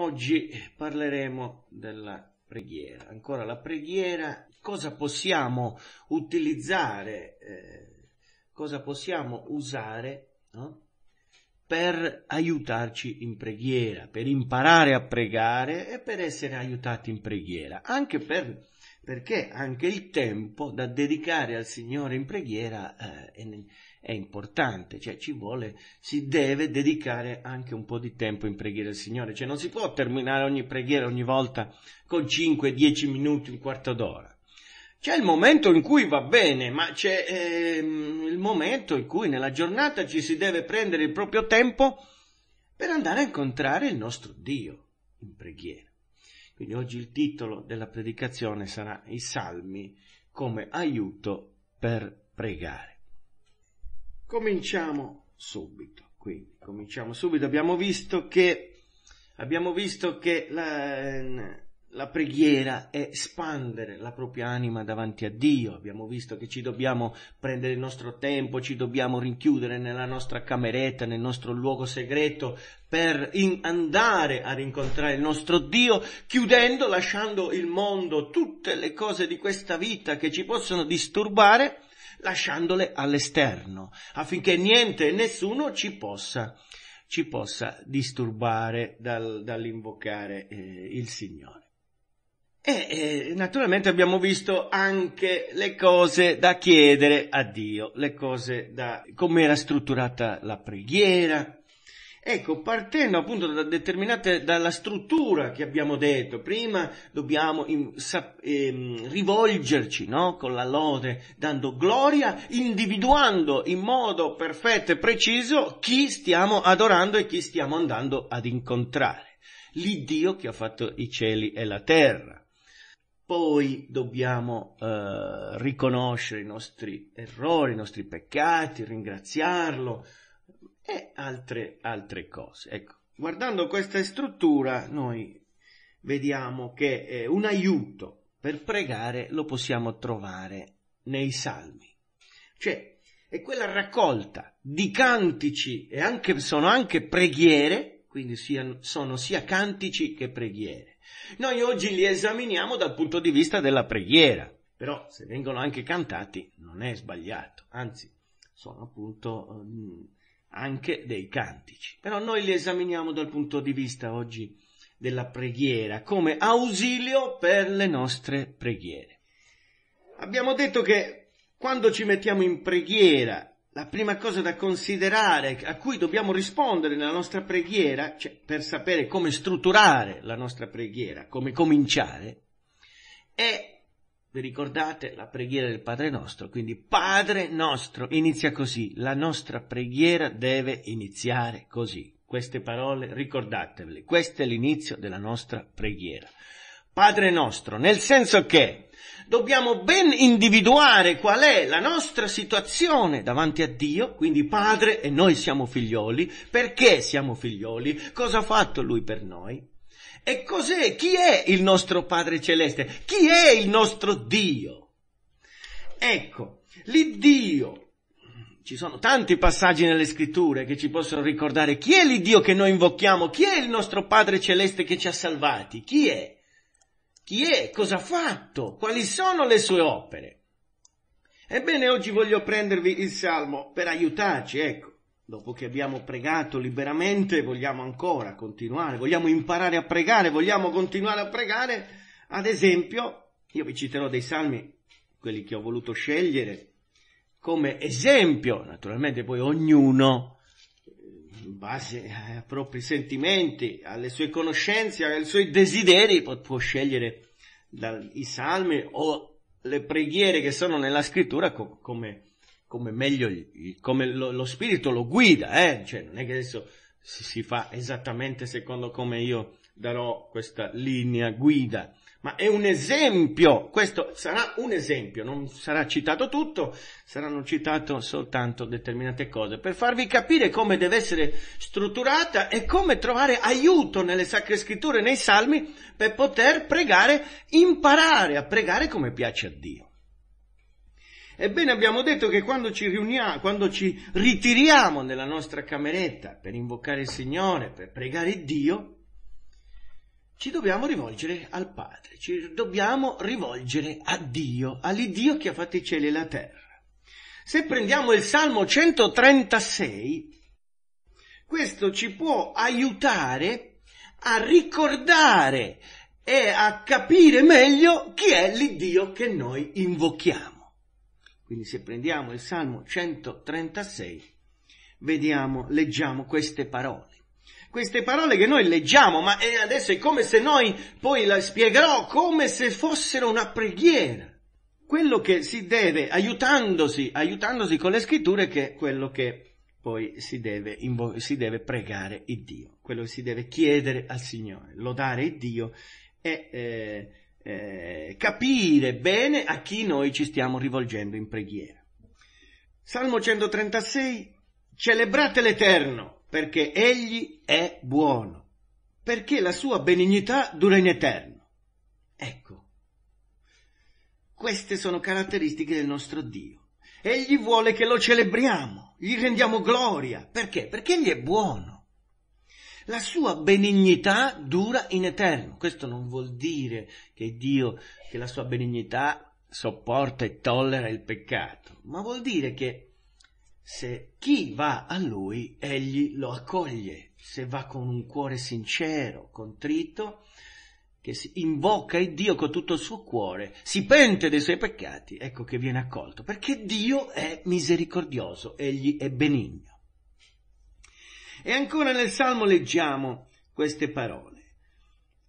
Oggi parleremo della preghiera, ancora la preghiera, cosa possiamo utilizzare, eh, cosa possiamo usare no? per aiutarci in preghiera, per imparare a pregare e per essere aiutati in preghiera, anche per, perché anche il tempo da dedicare al Signore in preghiera eh, è, è importante, cioè ci vuole, si deve dedicare anche un po' di tempo in preghiera al Signore, cioè non si può terminare ogni preghiera ogni volta con 5-10 minuti, un quarto d'ora. C'è il momento in cui va bene, ma c'è ehm, il momento in cui nella giornata ci si deve prendere il proprio tempo per andare a incontrare il nostro Dio in preghiera. Quindi oggi il titolo della predicazione sarà I salmi come aiuto per pregare. Cominciamo subito, quindi cominciamo subito. Abbiamo visto che, abbiamo visto che la, la preghiera è espandere la propria anima davanti a Dio. Abbiamo visto che ci dobbiamo prendere il nostro tempo, ci dobbiamo rinchiudere nella nostra cameretta, nel nostro luogo segreto per in- andare a rincontrare il nostro Dio, chiudendo, lasciando il mondo, tutte le cose di questa vita che ci possono disturbare lasciandole all'esterno, affinché niente e nessuno ci possa, ci possa disturbare dal, dall'invocare eh, il Signore. E eh, naturalmente abbiamo visto anche le cose da chiedere a Dio, le cose da come era strutturata la preghiera, Ecco, partendo appunto da determinate, dalla struttura che abbiamo detto, prima dobbiamo in, sap, ehm, rivolgerci no? con la lode, dando gloria, individuando in modo perfetto e preciso chi stiamo adorando e chi stiamo andando ad incontrare. L'Iddio che ha fatto i cieli e la terra. Poi dobbiamo eh, riconoscere i nostri errori, i nostri peccati, ringraziarlo, e altre, altre cose. Ecco, guardando questa struttura noi vediamo che eh, un aiuto per pregare lo possiamo trovare nei salmi. Cioè, è quella raccolta di cantici e anche, sono anche preghiere, quindi siano, sono sia cantici che preghiere. Noi oggi li esaminiamo dal punto di vista della preghiera, però se vengono anche cantati non è sbagliato, anzi sono appunto mm, anche dei cantici. Però noi li esaminiamo dal punto di vista oggi della preghiera come ausilio per le nostre preghiere. Abbiamo detto che quando ci mettiamo in preghiera, la prima cosa da considerare, a cui dobbiamo rispondere nella nostra preghiera, cioè per sapere come strutturare la nostra preghiera, come cominciare, è vi ricordate la preghiera del Padre nostro? Quindi Padre nostro inizia così, la nostra preghiera deve iniziare così. Queste parole ricordatevele, questo è l'inizio della nostra preghiera. Padre nostro, nel senso che dobbiamo ben individuare qual è la nostra situazione davanti a Dio, quindi Padre e noi siamo figlioli, perché siamo figlioli, cosa ha fatto Lui per noi? E cos'è? Chi è il nostro Padre Celeste? Chi è il nostro Dio? Ecco, l'Iddio ci sono tanti passaggi nelle scritture che ci possono ricordare chi è l'Iddio che noi invochiamo, chi è il nostro Padre Celeste che ci ha salvati, chi è, chi è, cosa ha fatto, quali sono le sue opere. Ebbene, oggi voglio prendervi il Salmo per aiutarci, ecco. Dopo che abbiamo pregato liberamente, vogliamo ancora continuare, vogliamo imparare a pregare, vogliamo continuare a pregare. Ad esempio, io vi citerò dei salmi, quelli che ho voluto scegliere, come esempio, naturalmente poi ognuno, in base ai propri sentimenti, alle sue conoscenze, ai suoi desideri, può, può scegliere dal, i salmi o le preghiere che sono nella scrittura co- come come meglio, come lo, lo spirito lo guida, eh? cioè non è che adesso si, si fa esattamente secondo come io darò questa linea guida, ma è un esempio, questo sarà un esempio, non sarà citato tutto, saranno citate soltanto determinate cose, per farvi capire come deve essere strutturata e come trovare aiuto nelle sacre scritture, nei salmi, per poter pregare, imparare a pregare come piace a Dio. Ebbene abbiamo detto che quando ci riuniamo, quando ci ritiriamo nella nostra cameretta per invocare il Signore, per pregare Dio, ci dobbiamo rivolgere al Padre, ci dobbiamo rivolgere a Dio, all'Iddio che ha fatto i cieli e la terra. Se prendiamo il Salmo 136, questo ci può aiutare a ricordare e a capire meglio chi è l'Iddio che noi invochiamo. Quindi se prendiamo il Salmo 136, vediamo, leggiamo queste parole. Queste parole che noi leggiamo, ma eh, adesso è come se noi poi la spiegherò come se fossero una preghiera. Quello che si deve, aiutandosi, aiutandosi con le scritture, che è quello che poi si deve, invo- si deve pregare il Dio, quello che si deve chiedere al Signore, lodare il Dio e eh, eh, capire bene a chi noi ci stiamo rivolgendo in preghiera. Salmo 136, celebrate l'Eterno perché Egli è buono, perché la sua benignità dura in eterno. Ecco, queste sono caratteristiche del nostro Dio. Egli vuole che lo celebriamo, gli rendiamo gloria. Perché? Perché Egli è buono la sua benignità dura in eterno. Questo non vuol dire che Dio, che la sua benignità sopporta e tollera il peccato, ma vuol dire che se chi va a lui, egli lo accoglie, se va con un cuore sincero, contrito, che si invoca il Dio con tutto il suo cuore, si pente dei suoi peccati, ecco che viene accolto, perché Dio è misericordioso, egli è benigno. E ancora nel Salmo leggiamo queste parole.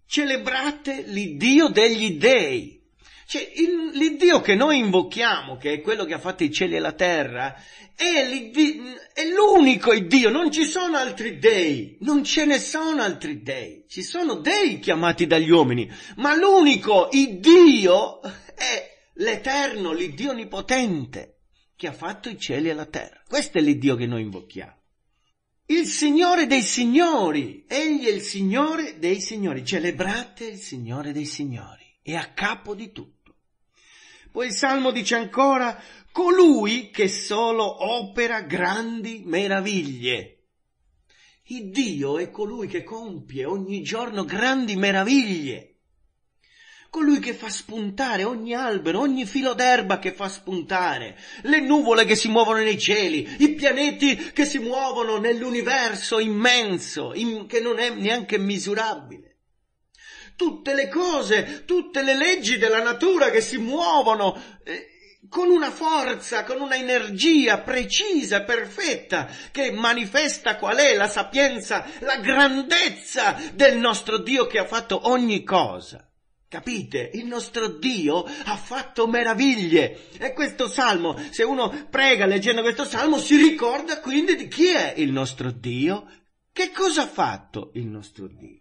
Celebrate l'Iddio degli dèi. Cioè, il, l'Iddio che noi invochiamo, che è quello che ha fatto i cieli e la terra, è, è l'unico Iddio, non ci sono altri dei, non ce ne sono altri dei, ci sono dei chiamati dagli uomini, ma l'unico Iddio è l'Eterno, l'Iddio Onnipotente, che ha fatto i cieli e la terra. Questo è l'Iddio che noi invochiamo il Signore dei Signori, Egli è il Signore dei Signori, celebrate il Signore dei Signori, è a capo di tutto. Poi il Salmo dice ancora, colui che solo opera grandi meraviglie. Il Dio è colui che compie ogni giorno grandi meraviglie colui che fa spuntare ogni albero, ogni filo d'erba che fa spuntare, le nuvole che si muovono nei cieli, i pianeti che si muovono nell'universo immenso, in, che non è neanche misurabile. Tutte le cose, tutte le leggi della natura che si muovono eh, con una forza, con una energia precisa, perfetta, che manifesta qual è la sapienza, la grandezza del nostro Dio che ha fatto ogni cosa. Capite? Il nostro Dio ha fatto meraviglie. E questo salmo, se uno prega leggendo questo salmo, si ricorda quindi di chi è il nostro Dio, che cosa ha fatto il nostro Dio.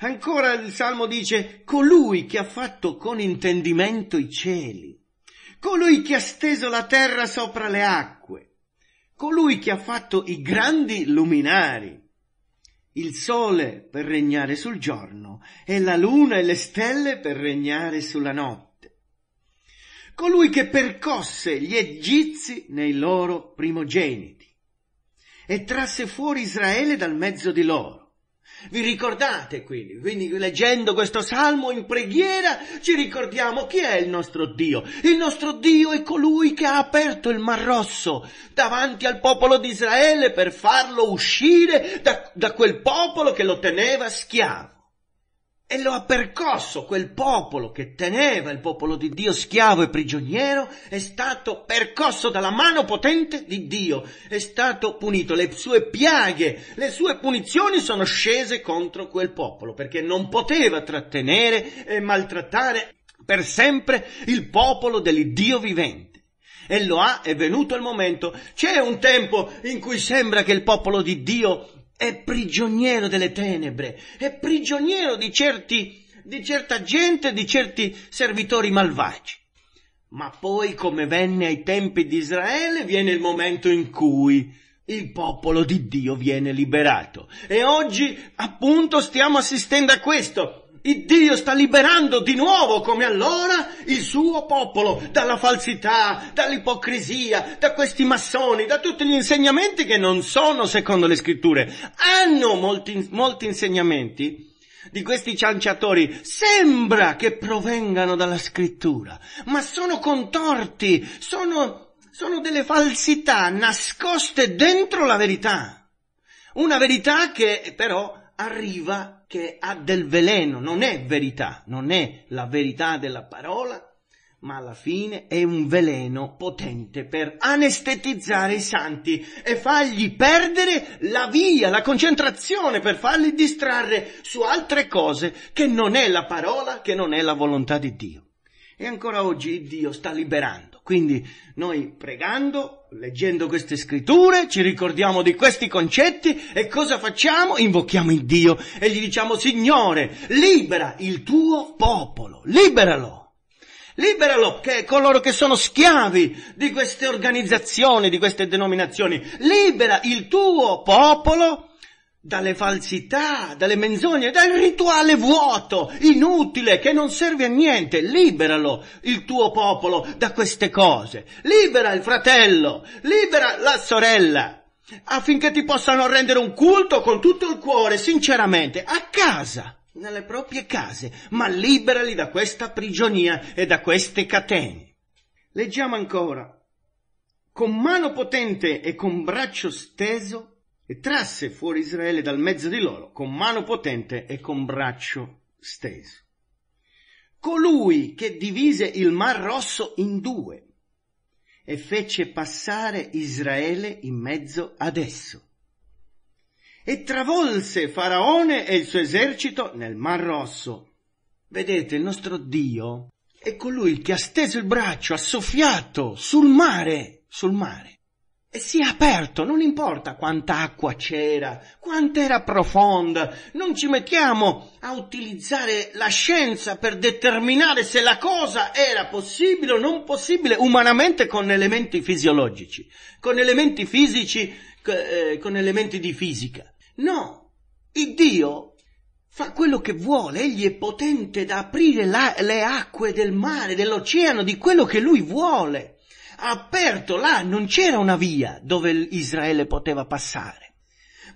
Ancora il salmo dice, colui che ha fatto con intendimento i cieli, colui che ha steso la terra sopra le acque, colui che ha fatto i grandi luminari, il sole per regnare sul giorno e la luna e le stelle per regnare sulla notte. Colui che percosse gli egizi nei loro primogeniti e trasse fuori Israele dal mezzo di loro vi ricordate quindi? Quindi leggendo questo salmo in preghiera ci ricordiamo chi è il nostro Dio. Il nostro Dio è colui che ha aperto il Mar Rosso davanti al popolo di Israele per farlo uscire da, da quel popolo che lo teneva schiavo e lo ha percosso quel popolo che teneva il popolo di Dio schiavo e prigioniero, è stato percosso dalla mano potente di Dio, è stato punito, le sue piaghe, le sue punizioni sono scese contro quel popolo, perché non poteva trattenere e maltrattare per sempre il popolo dell'Iddio vivente e lo ha, è venuto il momento. C'è un tempo in cui sembra che il popolo di Dio è prigioniero delle tenebre, è prigioniero di, certi, di certa gente, di certi servitori malvagi. Ma poi, come venne ai tempi di Israele, viene il momento in cui il popolo di Dio viene liberato. E oggi, appunto, stiamo assistendo a questo. Il Dio sta liberando di nuovo, come allora, il suo popolo dalla falsità, dall'ipocrisia, da questi massoni, da tutti gli insegnamenti che non sono secondo le scritture. Hanno molti, molti insegnamenti di questi cianciatori sembra che provengano dalla scrittura, ma sono contorti, sono, sono delle falsità nascoste dentro la verità. Una verità che però arriva che ha del veleno, non è verità, non è la verità della parola, ma alla fine è un veleno potente per anestetizzare i santi e fargli perdere la via, la concentrazione, per farli distrarre su altre cose che non è la parola, che non è la volontà di Dio. E ancora oggi Dio sta liberando. Quindi noi pregando leggendo queste scritture ci ricordiamo di questi concetti e cosa facciamo? Invochiamo il Dio e gli diciamo Signore, libera il tuo popolo, liberalo. Liberalo che coloro che sono schiavi di queste organizzazioni, di queste denominazioni. Libera il tuo popolo dalle falsità, dalle menzogne, dal rituale vuoto, inutile, che non serve a niente. Liberalo il tuo popolo da queste cose. Libera il fratello, libera la sorella, affinché ti possano rendere un culto con tutto il cuore, sinceramente, a casa, nelle proprie case, ma liberali da questa prigionia e da queste catene. Leggiamo ancora. Con mano potente e con braccio steso e trasse fuori Israele dal mezzo di loro con mano potente e con braccio steso. Colui che divise il Mar Rosso in due e fece passare Israele in mezzo ad esso. E travolse Faraone e il suo esercito nel Mar Rosso. Vedete, il nostro Dio è colui che ha steso il braccio, ha soffiato sul mare, sul mare e si è aperto, non importa quanta acqua c'era, quanta era profonda, non ci mettiamo a utilizzare la scienza per determinare se la cosa era possibile o non possibile umanamente con elementi fisiologici, con elementi fisici, eh, con elementi di fisica. No, il Dio fa quello che vuole, egli è potente da aprire la, le acque del mare, dell'oceano, di quello che lui vuole aperto là, non c'era una via dove Israele poteva passare.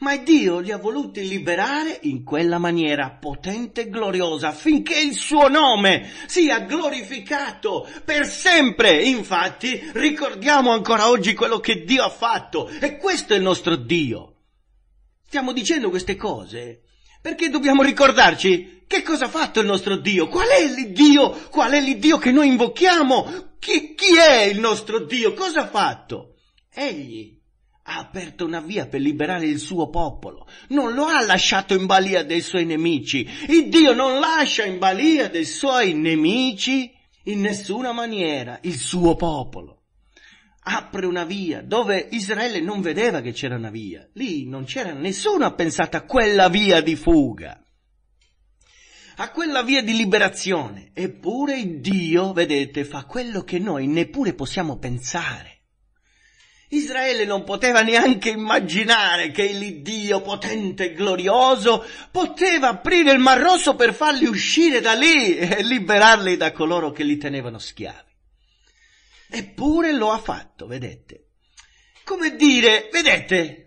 Ma Dio li ha voluti liberare in quella maniera potente e gloriosa affinché il suo nome sia glorificato per sempre. Infatti ricordiamo ancora oggi quello che Dio ha fatto e questo è il nostro Dio. Stiamo dicendo queste cose perché dobbiamo ricordarci che cosa ha fatto il nostro Dio? Qual è l'Iddio? Qual è l'Iddio che noi invochiamo? Chi, chi è il nostro Dio? Cosa ha fatto? Egli ha aperto una via per liberare il suo popolo, non lo ha lasciato in balia dei suoi nemici. Il Dio non lascia in balia dei suoi nemici in nessuna maniera il suo popolo. Apre una via dove Israele non vedeva che c'era una via. Lì non c'era nessuno ha pensato a quella via di fuga a quella via di liberazione. Eppure Dio, vedete, fa quello che noi neppure possiamo pensare. Israele non poteva neanche immaginare che il Dio potente e glorioso poteva aprire il Mar Rosso per farli uscire da lì e liberarli da coloro che li tenevano schiavi. Eppure lo ha fatto, vedete. Come dire, vedete,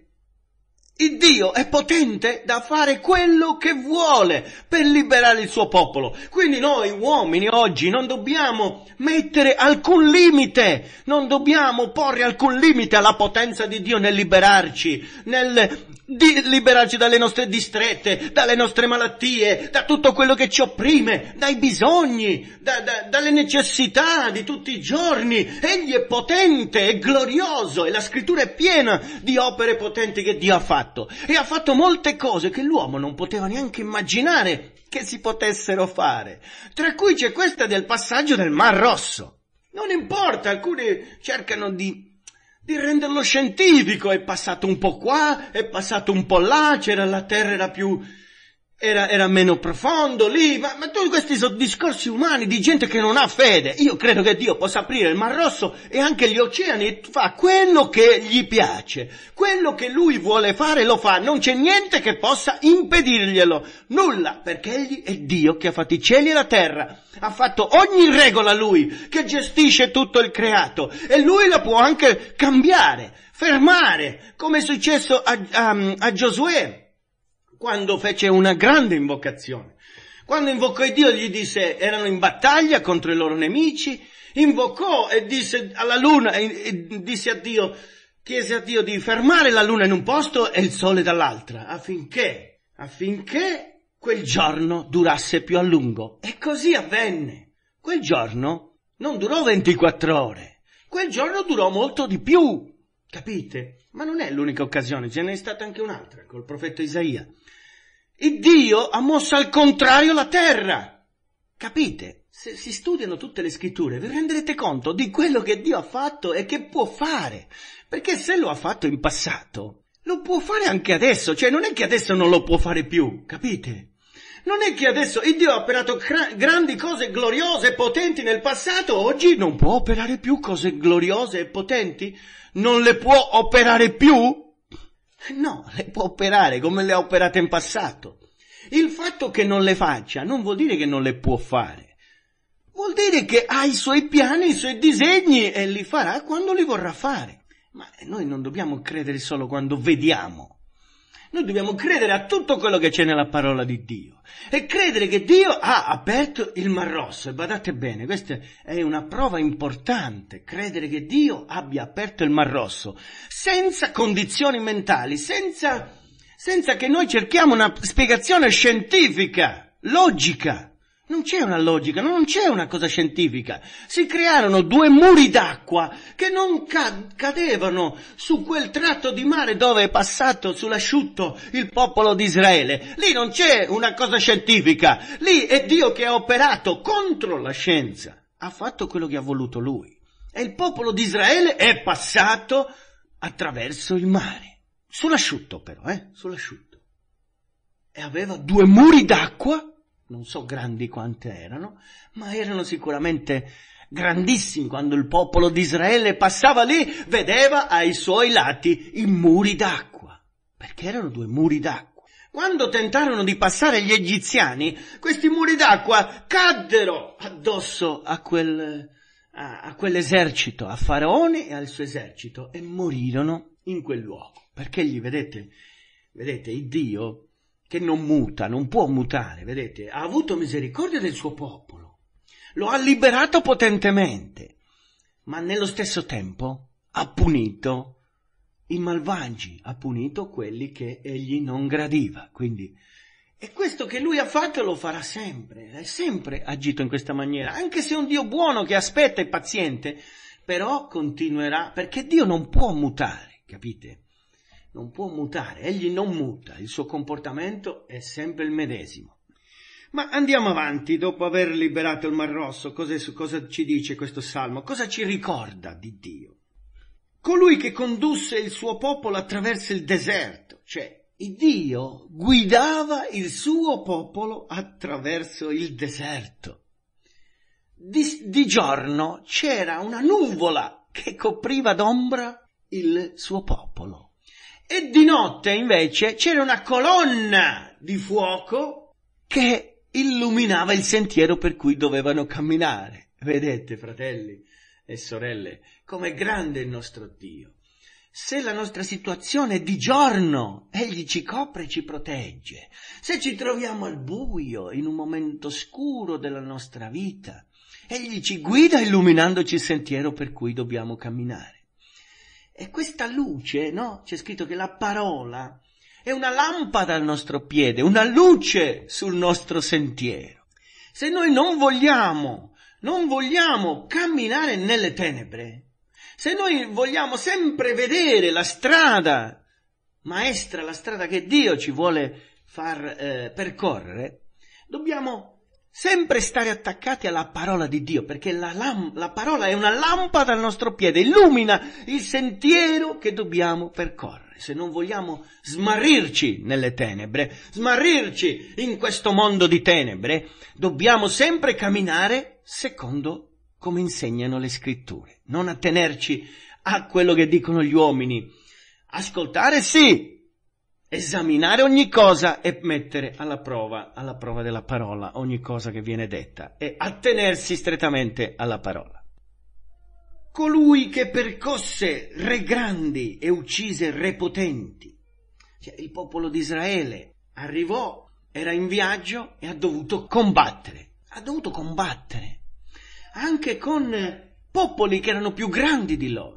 il Dio è potente da fare quello che vuole per liberare il suo popolo. Quindi noi uomini oggi non dobbiamo mettere alcun limite, non dobbiamo porre alcun limite alla potenza di Dio nel liberarci, nel di liberarci dalle nostre distrette, dalle nostre malattie, da tutto quello che ci opprime, dai bisogni, da, da, dalle necessità di tutti i giorni. Egli è potente, è glorioso e la scrittura è piena di opere potenti che Dio ha fatto. E ha fatto molte cose che l'uomo non poteva neanche immaginare che si potessero fare. Tra cui c'è questa del passaggio del Mar Rosso. Non importa, alcuni cercano di di renderlo scientifico. È passato un po' qua, è passato un po' là, c'era la terra era più era, era meno profondo lì, ma, ma tutti questi sono discorsi umani di gente che non ha fede. Io credo che Dio possa aprire il Mar Rosso e anche gli oceani e fa quello che gli piace. Quello che lui vuole fare lo fa, non c'è niente che possa impedirglielo. Nulla, perché egli è Dio che ha fatto i cieli e la terra. Ha fatto ogni regola lui, che gestisce tutto il creato e lui la può anche cambiare, fermare, come è successo a, a, a Giosuè quando fece una grande invocazione. Quando invocò Dio gli disse, erano in battaglia contro i loro nemici, invocò e disse alla luna, e, e disse a Dio, chiese a Dio di fermare la luna in un posto e il sole dall'altra, affinché, affinché quel giorno durasse più a lungo. E così avvenne. Quel giorno non durò 24 ore, quel giorno durò molto di più, capite? Ma non è l'unica occasione, ce n'è stata anche un'altra col profeta Isaia. E Dio ha mosso al contrario la terra. Capite? Se si studiano tutte le scritture vi renderete conto di quello che Dio ha fatto e che può fare. Perché se lo ha fatto in passato, lo può fare anche adesso. Cioè non è che adesso non lo può fare più, capite? Non è che adesso il Dio ha operato cra- grandi cose gloriose e potenti nel passato, oggi non può operare più cose gloriose e potenti? Non le può operare più? No, le può operare come le ha operate in passato. Il fatto che non le faccia non vuol dire che non le può fare. Vuol dire che ha i suoi piani, i suoi disegni e li farà quando li vorrà fare. Ma noi non dobbiamo credere solo quando vediamo. Noi dobbiamo credere a tutto quello che c'è nella parola di Dio e credere che Dio ha aperto il Mar Rosso. E badate bene, questa è una prova importante, credere che Dio abbia aperto il Mar Rosso senza condizioni mentali, senza, senza che noi cerchiamo una spiegazione scientifica, logica. Non c'è una logica, non c'è una cosa scientifica. Si crearono due muri d'acqua che non ca- cadevano su quel tratto di mare dove è passato sull'asciutto il popolo di Israele. Lì non c'è una cosa scientifica, lì è Dio che ha operato contro la scienza. Ha fatto quello che ha voluto lui. E il popolo di Israele è passato attraverso il mare. Sull'asciutto però, eh? Sull'asciutto. E aveva due muri d'acqua non so grandi quante erano, ma erano sicuramente grandissimi quando il popolo di Israele passava lì, vedeva ai suoi lati i muri d'acqua, perché erano due muri d'acqua. Quando tentarono di passare gli egiziani, questi muri d'acqua caddero addosso a, quel, a, a quell'esercito, a Faraone e al suo esercito, e morirono in quel luogo, perché gli vedete, vedete, il Dio che non muta, non può mutare, vedete, ha avuto misericordia del suo popolo, lo ha liberato potentemente, ma nello stesso tempo ha punito i malvagi, ha punito quelli che egli non gradiva. Quindi, e questo che lui ha fatto lo farà sempre, è sempre agito in questa maniera, anche se è un Dio buono che aspetta e paziente, però continuerà, perché Dio non può mutare, capite? non può mutare, egli non muta, il suo comportamento è sempre il medesimo. Ma andiamo avanti, dopo aver liberato il Mar Rosso, cosa, cosa ci dice questo salmo? Cosa ci ricorda di Dio? Colui che condusse il suo popolo attraverso il deserto, cioè Dio guidava il suo popolo attraverso il deserto. Di, di giorno c'era una nuvola che copriva d'ombra il suo popolo e di notte invece c'era una colonna di fuoco che illuminava il sentiero per cui dovevano camminare. Vedete, fratelli e sorelle, com'è grande il nostro Dio. Se la nostra situazione è di giorno, Egli ci copre e ci protegge. Se ci troviamo al buio, in un momento scuro della nostra vita, Egli ci guida illuminandoci il sentiero per cui dobbiamo camminare. E questa luce, no? C'è scritto che la parola è una lampada al nostro piede, una luce sul nostro sentiero. Se noi non vogliamo, non vogliamo camminare nelle tenebre, se noi vogliamo sempre vedere la strada maestra, la strada che Dio ci vuole far eh, percorrere, dobbiamo sempre stare attaccati alla parola di Dio, perché la, lam- la, parola è una lampada al nostro piede, illumina il sentiero che dobbiamo percorrere. Se non vogliamo smarrirci nelle tenebre, smarrirci in questo mondo di tenebre, dobbiamo sempre camminare secondo come insegnano le scritture, non attenerci a quello che dicono gli uomini. Ascoltare sì, esaminare ogni cosa e mettere alla prova, alla prova della parola, ogni cosa che viene detta e attenersi strettamente alla parola. Colui che percosse re grandi e uccise re potenti, cioè il popolo di Israele arrivò, era in viaggio e ha dovuto combattere, ha dovuto combattere anche con popoli che erano più grandi di loro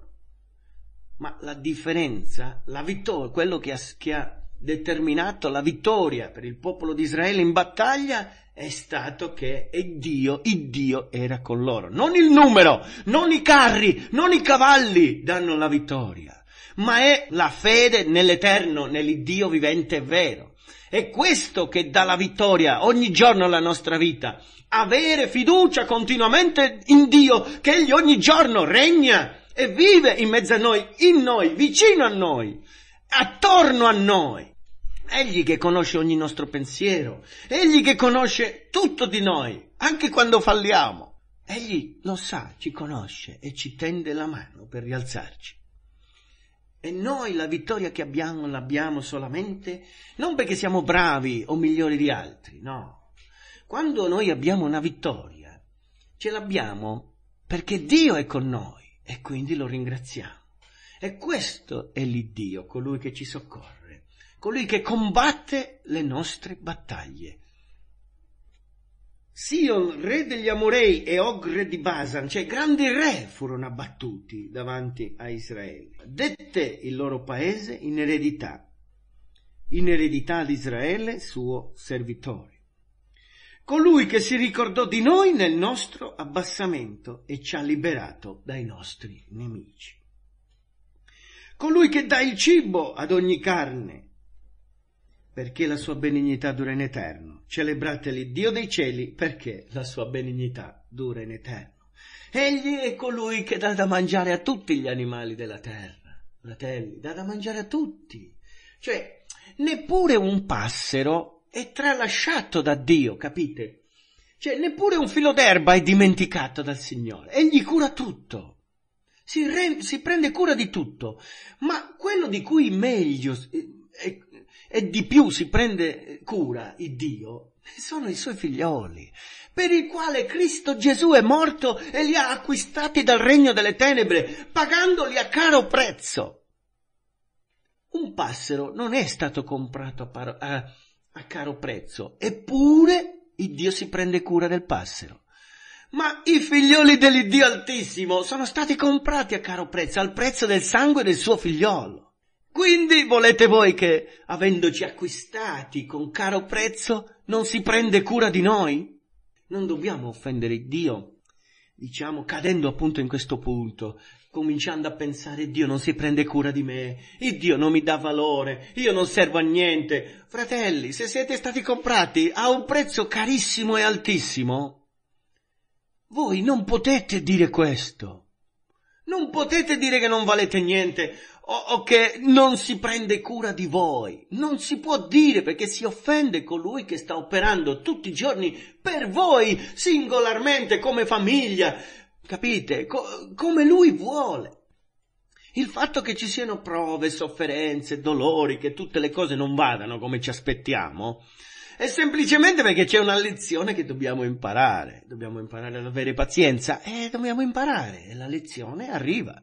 ma la differenza, la vittoria, quello che ha, che ha, determinato la vittoria per il popolo di Israele in battaglia è stato che Dio, Dio era con loro. Non il numero, non i carri, non i cavalli danno la vittoria, ma è la fede nell'Eterno, nell'Iddio vivente e vero. È questo che dà la vittoria ogni giorno alla nostra vita. Avere fiducia continuamente in Dio che Egli ogni giorno regna e vive in mezzo a noi, in noi, vicino a noi, attorno a noi. Egli che conosce ogni nostro pensiero, egli che conosce tutto di noi, anche quando falliamo. Egli lo sa, ci conosce e ci tende la mano per rialzarci. E noi la vittoria che abbiamo l'abbiamo solamente non perché siamo bravi o migliori di altri, no. Quando noi abbiamo una vittoria, ce l'abbiamo perché Dio è con noi e quindi lo ringraziamo. E questo è l'Iddio, colui che ci soccorre colui che combatte le nostre battaglie. Sion, re degli Amorei, e Og, re di Basan, cioè grandi re, furono abbattuti davanti a Israele. Dette il loro paese in eredità, in eredità ad Israele, suo servitore. Colui che si ricordò di noi nel nostro abbassamento e ci ha liberato dai nostri nemici. Colui che dà il cibo ad ogni carne perché la sua benignità dura in eterno. Celebrate l'Iddio dei cieli, perché la sua benignità dura in eterno. Egli è colui che dà da mangiare a tutti gli animali della terra. Fratelli, dà da mangiare a tutti. Cioè, neppure un passero è tralasciato da Dio, capite? Cioè, neppure un filo d'erba è dimenticato dal Signore. Egli cura tutto. Si, re, si prende cura di tutto. Ma quello di cui meglio... Eh, eh, e di più si prende cura il Dio, sono i suoi figlioli, per il quale Cristo Gesù è morto e li ha acquistati dal regno delle tenebre, pagandoli a caro prezzo. Un passero non è stato comprato a, paro- a, a caro prezzo, eppure il Dio si prende cura del passero. Ma i figlioli dell'Iddio Altissimo sono stati comprati a caro prezzo, al prezzo del sangue del suo figliolo. Quindi volete voi che, avendoci acquistati con caro prezzo, non si prende cura di noi? Non dobbiamo offendere Dio. Diciamo, cadendo appunto in questo punto, cominciando a pensare Dio non si prende cura di me, il Dio non mi dà valore, io non servo a niente. Fratelli, se siete stati comprati a un prezzo carissimo e altissimo, voi non potete dire questo. Non potete dire che non valete niente o, o che non si prende cura di voi. Non si può dire perché si offende colui che sta operando tutti i giorni per voi, singolarmente, come famiglia. Capite? Co- come lui vuole. Il fatto che ci siano prove, sofferenze, dolori, che tutte le cose non vadano come ci aspettiamo, è semplicemente perché c'è una lezione che dobbiamo imparare. Dobbiamo imparare ad avere pazienza e eh, dobbiamo imparare e la lezione arriva.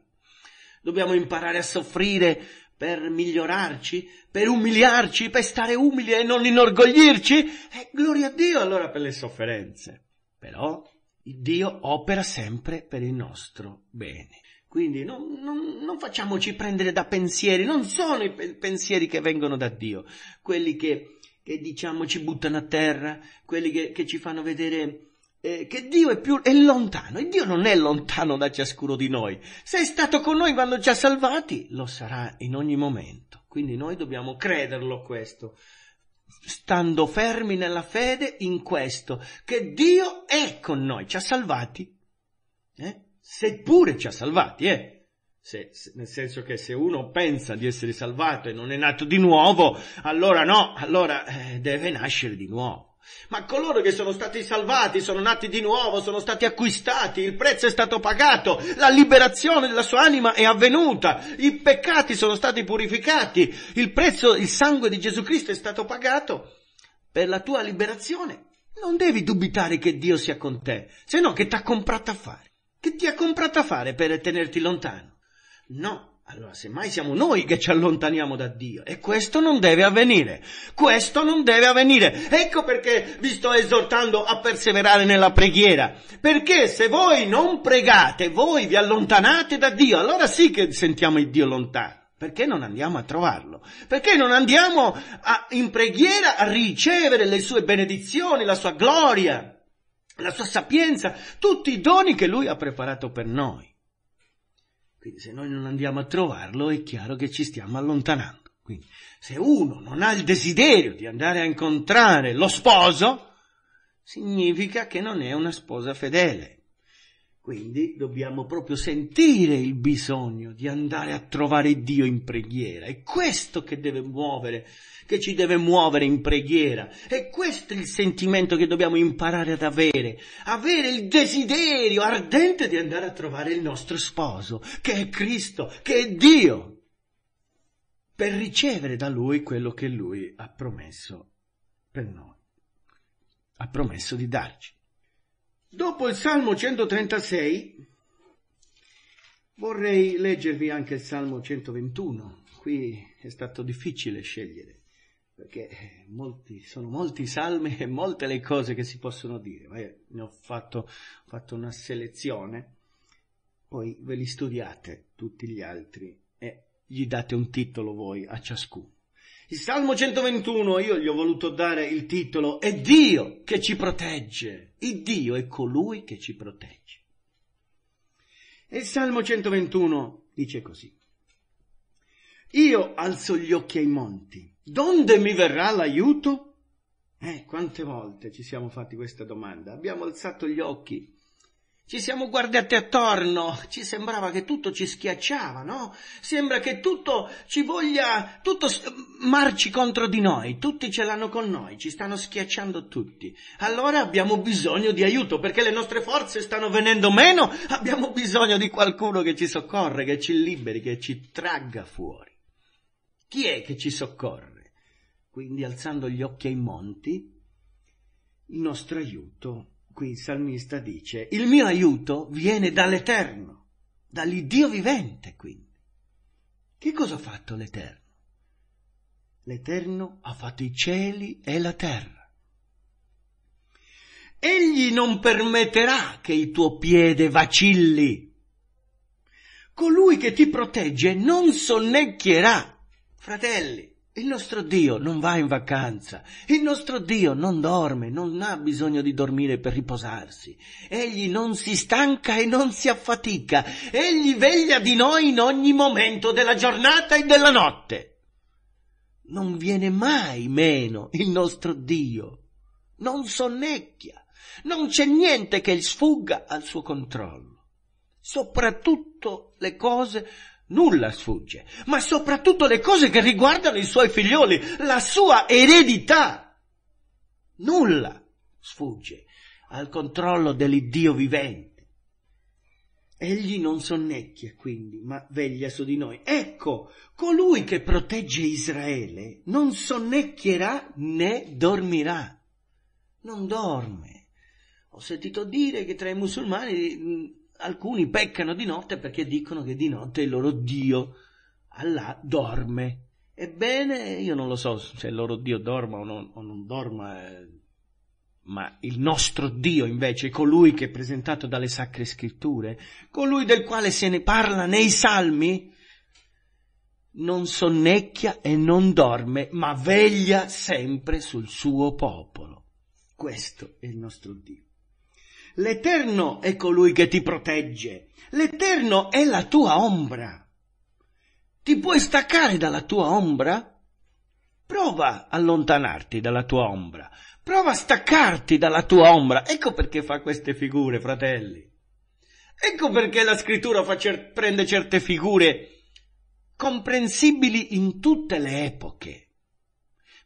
Dobbiamo imparare a soffrire per migliorarci, per umiliarci, per stare umili e non inorgoglirci? E eh, gloria a Dio allora per le sofferenze. Però Dio opera sempre per il nostro bene. Quindi non, non, non, facciamoci prendere da pensieri, non sono i pensieri che vengono da Dio, quelli che, che diciamo ci buttano a terra, quelli che, che ci fanno vedere eh, che Dio è più è lontano e Dio non è lontano da ciascuno di noi. Se è stato con noi quando ci ha salvati, lo sarà in ogni momento. Quindi noi dobbiamo crederlo questo, stando fermi nella fede in questo, che Dio è con noi, ci ha salvati. Eh? Seppure ci ha salvati, eh. Se, se, nel senso che se uno pensa di essere salvato e non è nato di nuovo, allora no, allora eh, deve nascere di nuovo ma coloro che sono stati salvati, sono nati di nuovo, sono stati acquistati, il prezzo è stato pagato, la liberazione della sua anima è avvenuta, i peccati sono stati purificati, il prezzo, il sangue di Gesù Cristo è stato pagato per la tua liberazione. Non devi dubitare che Dio sia con te, se no che ti ha comprato a fare? Che ti ha comprato a fare per tenerti lontano? No, allora, semmai siamo noi che ci allontaniamo da Dio e questo non deve avvenire. Questo non deve avvenire. Ecco perché vi sto esortando a perseverare nella preghiera. Perché se voi non pregate, voi vi allontanate da Dio, allora sì che sentiamo il Dio lontano. Perché non andiamo a trovarlo? Perché non andiamo a, in preghiera a ricevere le sue benedizioni, la sua gloria, la sua sapienza, tutti i doni che lui ha preparato per noi? Quindi se noi non andiamo a trovarlo è chiaro che ci stiamo allontanando. Quindi se uno non ha il desiderio di andare a incontrare lo sposo, significa che non è una sposa fedele. Quindi dobbiamo proprio sentire il bisogno di andare a trovare Dio in preghiera. È questo che deve muovere, che ci deve muovere in preghiera. È questo il sentimento che dobbiamo imparare ad avere. Avere il desiderio ardente di andare a trovare il nostro sposo, che è Cristo, che è Dio, per ricevere da Lui quello che Lui ha promesso per noi. Ha promesso di darci. Dopo il Salmo 136 vorrei leggervi anche il Salmo 121. Qui è stato difficile scegliere perché molti, sono molti salmi e molte le cose che si possono dire, ma ne ho fatto, fatto una selezione, poi ve li studiate tutti gli altri e gli date un titolo voi a ciascuno. Il Salmo 121 io gli ho voluto dare il titolo È Dio che ci protegge. Il Dio è colui che ci protegge. E il Salmo 121 dice così. Io alzo gli occhi ai monti. Donde mi verrà l'aiuto? Eh, quante volte ci siamo fatti questa domanda? Abbiamo alzato gli occhi ci siamo guardati attorno, ci sembrava che tutto ci schiacciava, no? Sembra che tutto ci voglia, tutto marci contro di noi, tutti ce l'hanno con noi, ci stanno schiacciando tutti. Allora abbiamo bisogno di aiuto perché le nostre forze stanno venendo meno, abbiamo bisogno di qualcuno che ci soccorre, che ci liberi, che ci tragga fuori. Chi è che ci soccorre? Quindi alzando gli occhi ai monti, il nostro aiuto qui il salmista dice, il mio aiuto viene dall'Eterno, dall'Iddio vivente quindi. Che cosa ha fatto l'Eterno? L'Eterno ha fatto i cieli e la terra. Egli non permetterà che il tuo piede vacilli. Colui che ti protegge non sonnecchierà. Fratelli, il nostro Dio non va in vacanza, il nostro Dio non dorme, non ha bisogno di dormire per riposarsi. Egli non si stanca e non si affatica, egli veglia di noi in ogni momento della giornata e della notte. Non viene mai meno il nostro Dio, non sonnecchia, non c'è niente che sfugga al suo controllo. Soprattutto le cose Nulla sfugge, ma soprattutto le cose che riguardano i suoi figlioli, la sua eredità. Nulla sfugge al controllo dell'Iddio vivente. Egli non sonnecchia quindi, ma veglia su di noi. Ecco, colui che protegge Israele non sonnecchierà né dormirà. Non dorme. Ho sentito dire che tra i musulmani mm, alcuni peccano di notte perché dicono che di notte il loro Dio, Allah, dorme. Ebbene, io non lo so se il loro Dio dorma o non, o non dorma, eh, ma il nostro Dio invece, colui che è presentato dalle sacre scritture, colui del quale se ne parla nei salmi, non sonnecchia e non dorme, ma veglia sempre sul suo popolo. Questo è il nostro Dio. L'Eterno è colui che ti protegge, l'Eterno è la tua ombra. Ti puoi staccare dalla tua ombra? Prova a allontanarti dalla tua ombra, prova a staccarti dalla tua ombra. Ecco perché fa queste figure, fratelli. Ecco perché la scrittura cer- prende certe figure comprensibili in tutte le epoche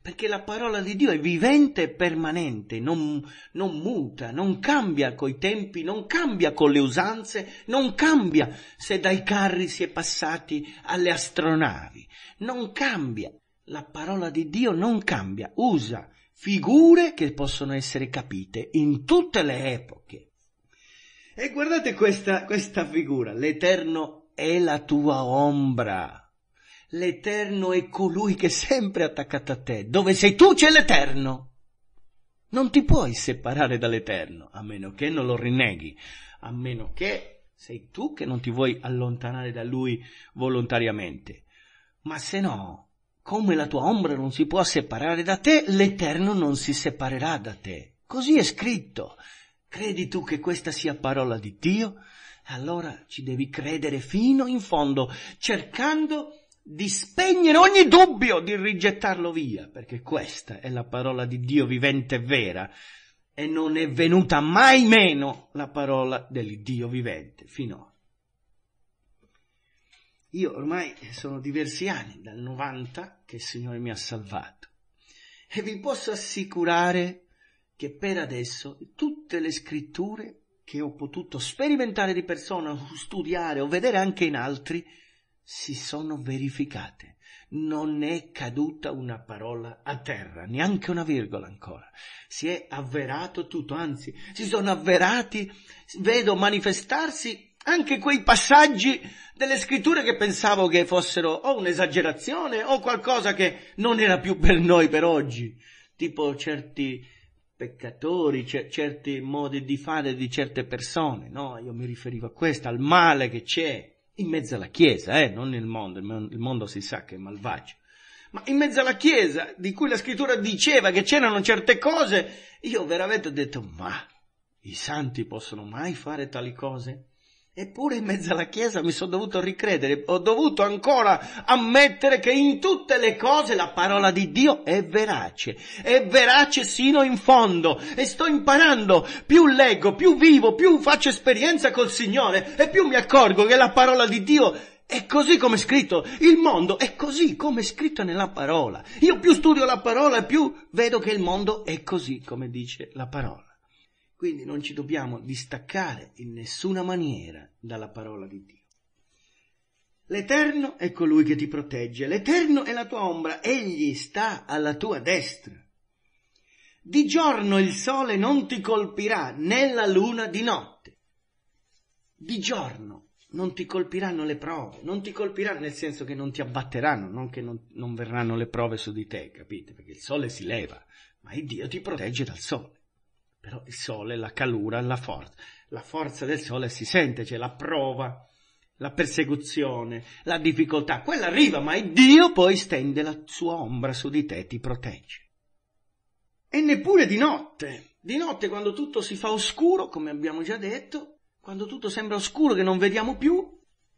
perché la parola di Dio è vivente e permanente, non, non muta, non cambia coi tempi, non cambia con le usanze, non cambia se dai carri si è passati alle astronavi, non cambia. La parola di Dio non cambia, usa figure che possono essere capite in tutte le epoche. E guardate questa, questa figura, l'Eterno è la tua ombra. L'Eterno è colui che è sempre attaccato a te. Dove sei tu c'è l'Eterno. Non ti puoi separare dall'Eterno, a meno che non lo rinneghi, a meno che sei tu che non ti vuoi allontanare da Lui volontariamente. Ma se no, come la tua ombra non si può separare da te, l'Eterno non si separerà da te. Così è scritto. Credi tu che questa sia parola di Dio? Allora ci devi credere fino in fondo, cercando di spegnere ogni dubbio, di rigettarlo via, perché questa è la parola di Dio vivente e vera, e non è venuta mai meno la parola del Dio vivente finora. Io ormai sono diversi anni, dal 90, che il Signore mi ha salvato e vi posso assicurare che per adesso tutte le scritture che ho potuto sperimentare di persona, studiare o vedere anche in altri, si sono verificate. Non è caduta una parola a terra, neanche una virgola ancora. Si è avverato tutto, anzi, si sono avverati, vedo manifestarsi anche quei passaggi delle scritture che pensavo che fossero o un'esagerazione o qualcosa che non era più per noi per oggi, tipo certi peccatori, cer- certi modi di fare di certe persone, no? Io mi riferivo a questo, al male che c'è in mezzo alla Chiesa, eh, non nel mondo, il mondo si sa che è malvagio, ma in mezzo alla Chiesa, di cui la scrittura diceva che c'erano certe cose, io veramente ho detto, ma i santi possono mai fare tali cose? Eppure in mezzo alla chiesa mi sono dovuto ricredere, ho dovuto ancora ammettere che in tutte le cose la parola di Dio è verace, è verace sino in fondo e sto imparando, più leggo, più vivo, più faccio esperienza col Signore e più mi accorgo che la parola di Dio è così come è scritto, il mondo è così come è scritto nella parola. Io più studio la parola, e più vedo che il mondo è così come dice la parola. Quindi non ci dobbiamo distaccare in nessuna maniera dalla parola di Dio. L'Eterno è colui che ti protegge, l'Eterno è la tua ombra, egli sta alla tua destra. Di giorno il sole non ti colpirà, né la luna di notte. Di giorno non ti colpiranno le prove, non ti colpiranno nel senso che non ti abbatteranno, non che non, non verranno le prove su di te, capite? Perché il sole si leva, ma il Dio ti protegge dal sole però il sole, la calura, la forza, la forza del sole si sente, c'è la prova, la persecuzione, la difficoltà, quella arriva, ma Dio poi stende la sua ombra su di te, e ti protegge. E neppure di notte, di notte quando tutto si fa oscuro, come abbiamo già detto, quando tutto sembra oscuro che non vediamo più,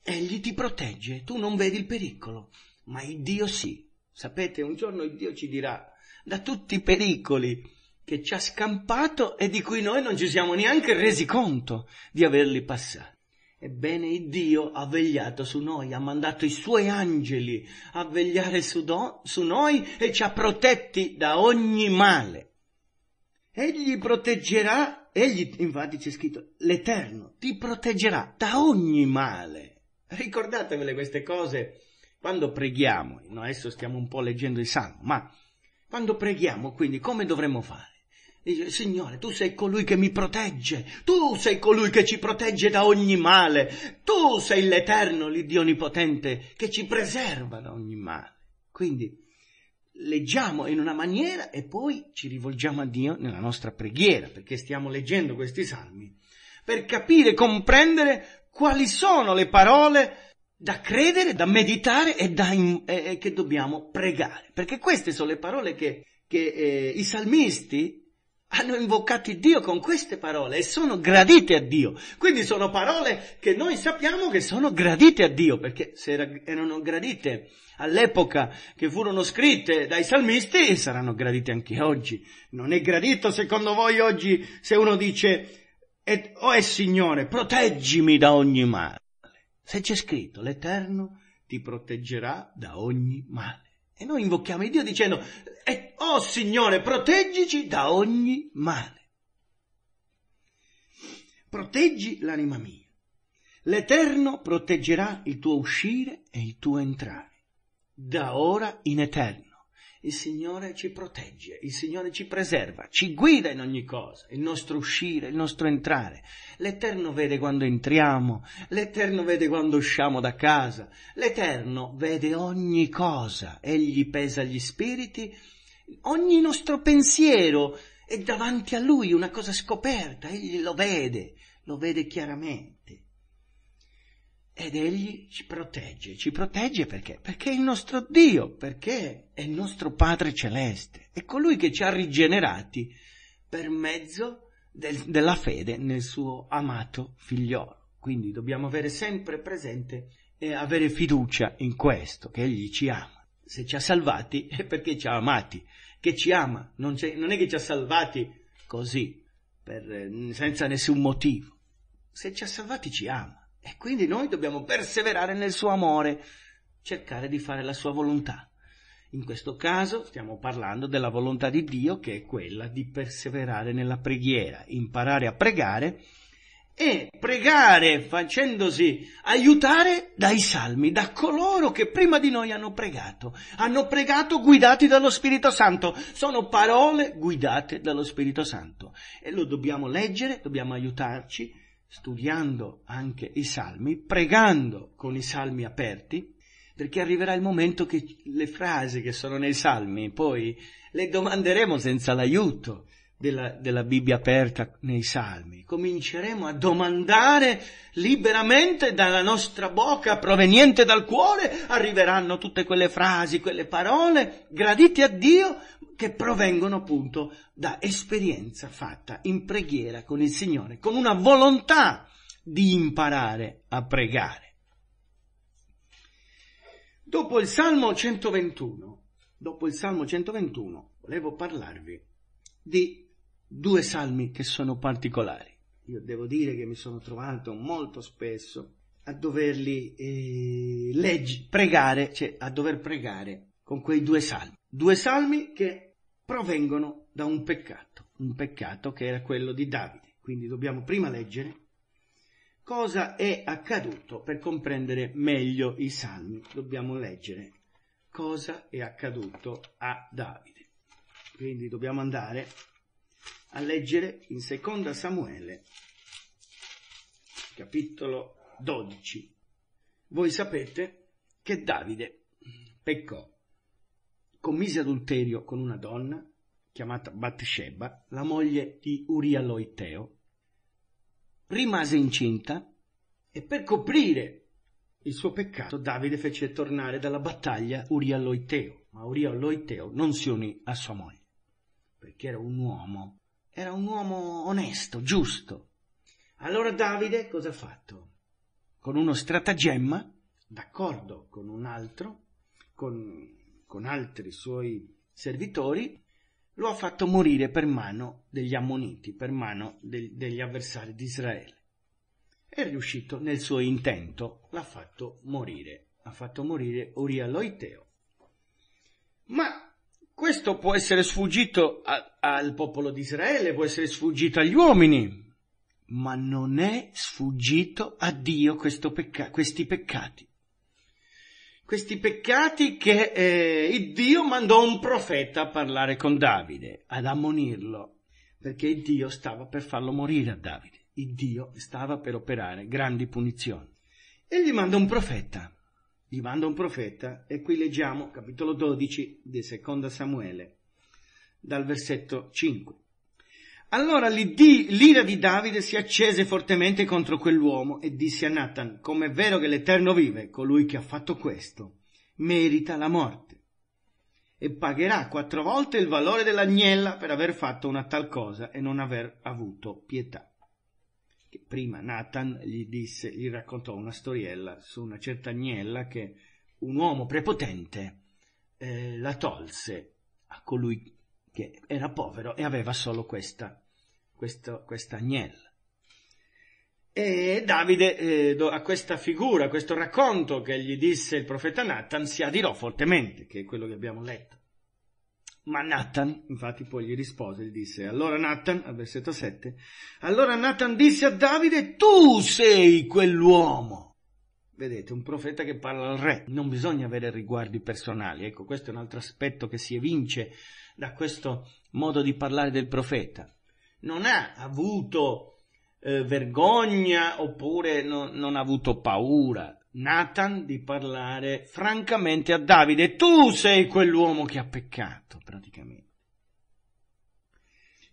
egli ti protegge, tu non vedi il pericolo, ma il Dio sì. Sapete, un giorno il Dio ci dirà, da tutti i pericoli che ci ha scampato e di cui noi non ci siamo neanche resi conto di averli passati. Ebbene, il Dio ha vegliato su noi, ha mandato i suoi angeli a vegliare su, do, su noi e ci ha protetti da ogni male. Egli proteggerà, egli infatti c'è scritto, l'Eterno ti proteggerà da ogni male. Ricordatevele queste cose quando preghiamo, adesso stiamo un po' leggendo il Salmo, ma quando preghiamo quindi come dovremmo fare? Dice, Signore, tu sei colui che mi protegge, tu sei colui che ci protegge da ogni male, tu sei l'Eterno, l'Iddio Onnipotente, che ci preserva da ogni male. Quindi leggiamo in una maniera e poi ci rivolgiamo a Dio nella nostra preghiera, perché stiamo leggendo questi salmi, per capire comprendere quali sono le parole da credere, da meditare e, da in, eh, che dobbiamo pregare. Perché queste sono le parole che, che eh, i salmisti hanno invocato Dio con queste parole e sono gradite a Dio. Quindi sono parole che noi sappiamo che sono gradite a Dio, perché se erano gradite all'epoca che furono scritte dai salmisti, saranno gradite anche oggi. Non è gradito secondo voi oggi se uno dice, o oh, è Signore, proteggimi da ogni male. Se c'è scritto, l'Eterno ti proteggerà da ogni male. E noi invochiamo Dio dicendo, eh, oh Signore, proteggici da ogni male. Proteggi l'anima mia. L'Eterno proteggerà il tuo uscire e il tuo entrare, da ora in eterno il Signore ci protegge, il Signore ci preserva, ci guida in ogni cosa, il nostro uscire, il nostro entrare. L'Eterno vede quando entriamo, l'Eterno vede quando usciamo da casa, l'Eterno vede ogni cosa, Egli pesa gli spiriti, ogni nostro pensiero è davanti a Lui, una cosa scoperta, Egli lo vede, lo vede chiaramente. Ed egli ci protegge, ci protegge perché? Perché è il nostro Dio, perché è il nostro Padre Celeste, è colui che ci ha rigenerati per mezzo del, della fede nel suo amato figliolo. Quindi dobbiamo avere sempre presente e avere fiducia in questo, che egli ci ama. Se ci ha salvati è perché ci ha amati, che ci ama, non, non è che ci ha salvati così, per, senza nessun motivo. Se ci ha salvati ci ama e quindi noi dobbiamo perseverare nel suo amore, cercare di fare la sua volontà. In questo caso stiamo parlando della volontà di Dio che è quella di perseverare nella preghiera, imparare a pregare e pregare facendosi aiutare dai salmi, da coloro che prima di noi hanno pregato. Hanno pregato guidati dallo Spirito Santo. Sono parole guidate dallo Spirito Santo e lo dobbiamo leggere, dobbiamo aiutarci studiando anche i salmi, pregando con i salmi aperti, perché arriverà il momento che le frasi che sono nei salmi poi le domanderemo senza l'aiuto della, della, Bibbia aperta nei salmi. Cominceremo a domandare liberamente dalla nostra bocca, proveniente dal cuore, arriveranno tutte quelle frasi, quelle parole, gradite a Dio, che provengono appunto da esperienza fatta in preghiera con il Signore, con una volontà di imparare a pregare. Dopo il Salmo 121, dopo il Salmo 121, volevo parlarvi di due salmi che sono particolari. Io devo dire che mi sono trovato molto spesso a doverli eh, leggi, pregare, cioè a dover pregare con quei due salmi. Due salmi che provengono da un peccato, un peccato che era quello di Davide. Quindi dobbiamo prima leggere cosa è accaduto per comprendere meglio i salmi. Dobbiamo leggere cosa è accaduto a Davide. Quindi dobbiamo andare a leggere in seconda Samuele, capitolo 12. Voi sapete che Davide peccò commise adulterio con una donna chiamata Bathsheba, la moglie di Uria Loiteo, rimase incinta e per coprire il suo peccato Davide fece tornare dalla battaglia Uria Loiteo, ma Uria Loiteo non si unì a sua moglie, perché era un uomo, era un uomo onesto, giusto. Allora Davide cosa ha fatto? Con uno stratagemma, d'accordo con un altro, con con altri suoi servitori, lo ha fatto morire per mano degli ammoniti, per mano de- degli avversari di Israele. È riuscito nel suo intento, l'ha fatto morire, ha fatto morire Uria Loiteo. Ma questo può essere sfuggito a- al popolo di Israele, può essere sfuggito agli uomini, ma non è sfuggito a Dio pecca- questi peccati questi peccati che eh, Dio mandò un profeta a parlare con Davide, ad ammonirlo, perché Dio stava per farlo morire a Davide, Dio stava per operare grandi punizioni. E gli manda un profeta, gli manda un profeta, e qui leggiamo capitolo 12 di Seconda Samuele, dal versetto 5. Allora l'ira di Davide si accese fortemente contro quell'uomo e disse a Nathan, com'è vero che l'Eterno vive, colui che ha fatto questo merita la morte e pagherà quattro volte il valore dell'agnella per aver fatto una tal cosa e non aver avuto pietà. Che prima Nathan gli disse, gli raccontò una storiella su una certa agnella che un uomo prepotente eh, la tolse a colui che era povero e aveva solo questa questo, questa E Davide eh, a questa figura, a questo racconto che gli disse il profeta Nathan, si adirò fortemente, che è quello che abbiamo letto. Ma Nathan, infatti, poi gli rispose, gli disse, allora Nathan, al versetto 7, allora Nathan disse a Davide, tu sei quell'uomo. Vedete, un profeta che parla al re, non bisogna avere riguardi personali, ecco, questo è un altro aspetto che si evince da questo modo di parlare del profeta non ha avuto eh, vergogna oppure no, non ha avuto paura Nathan di parlare francamente a Davide, tu sei quell'uomo che ha peccato praticamente.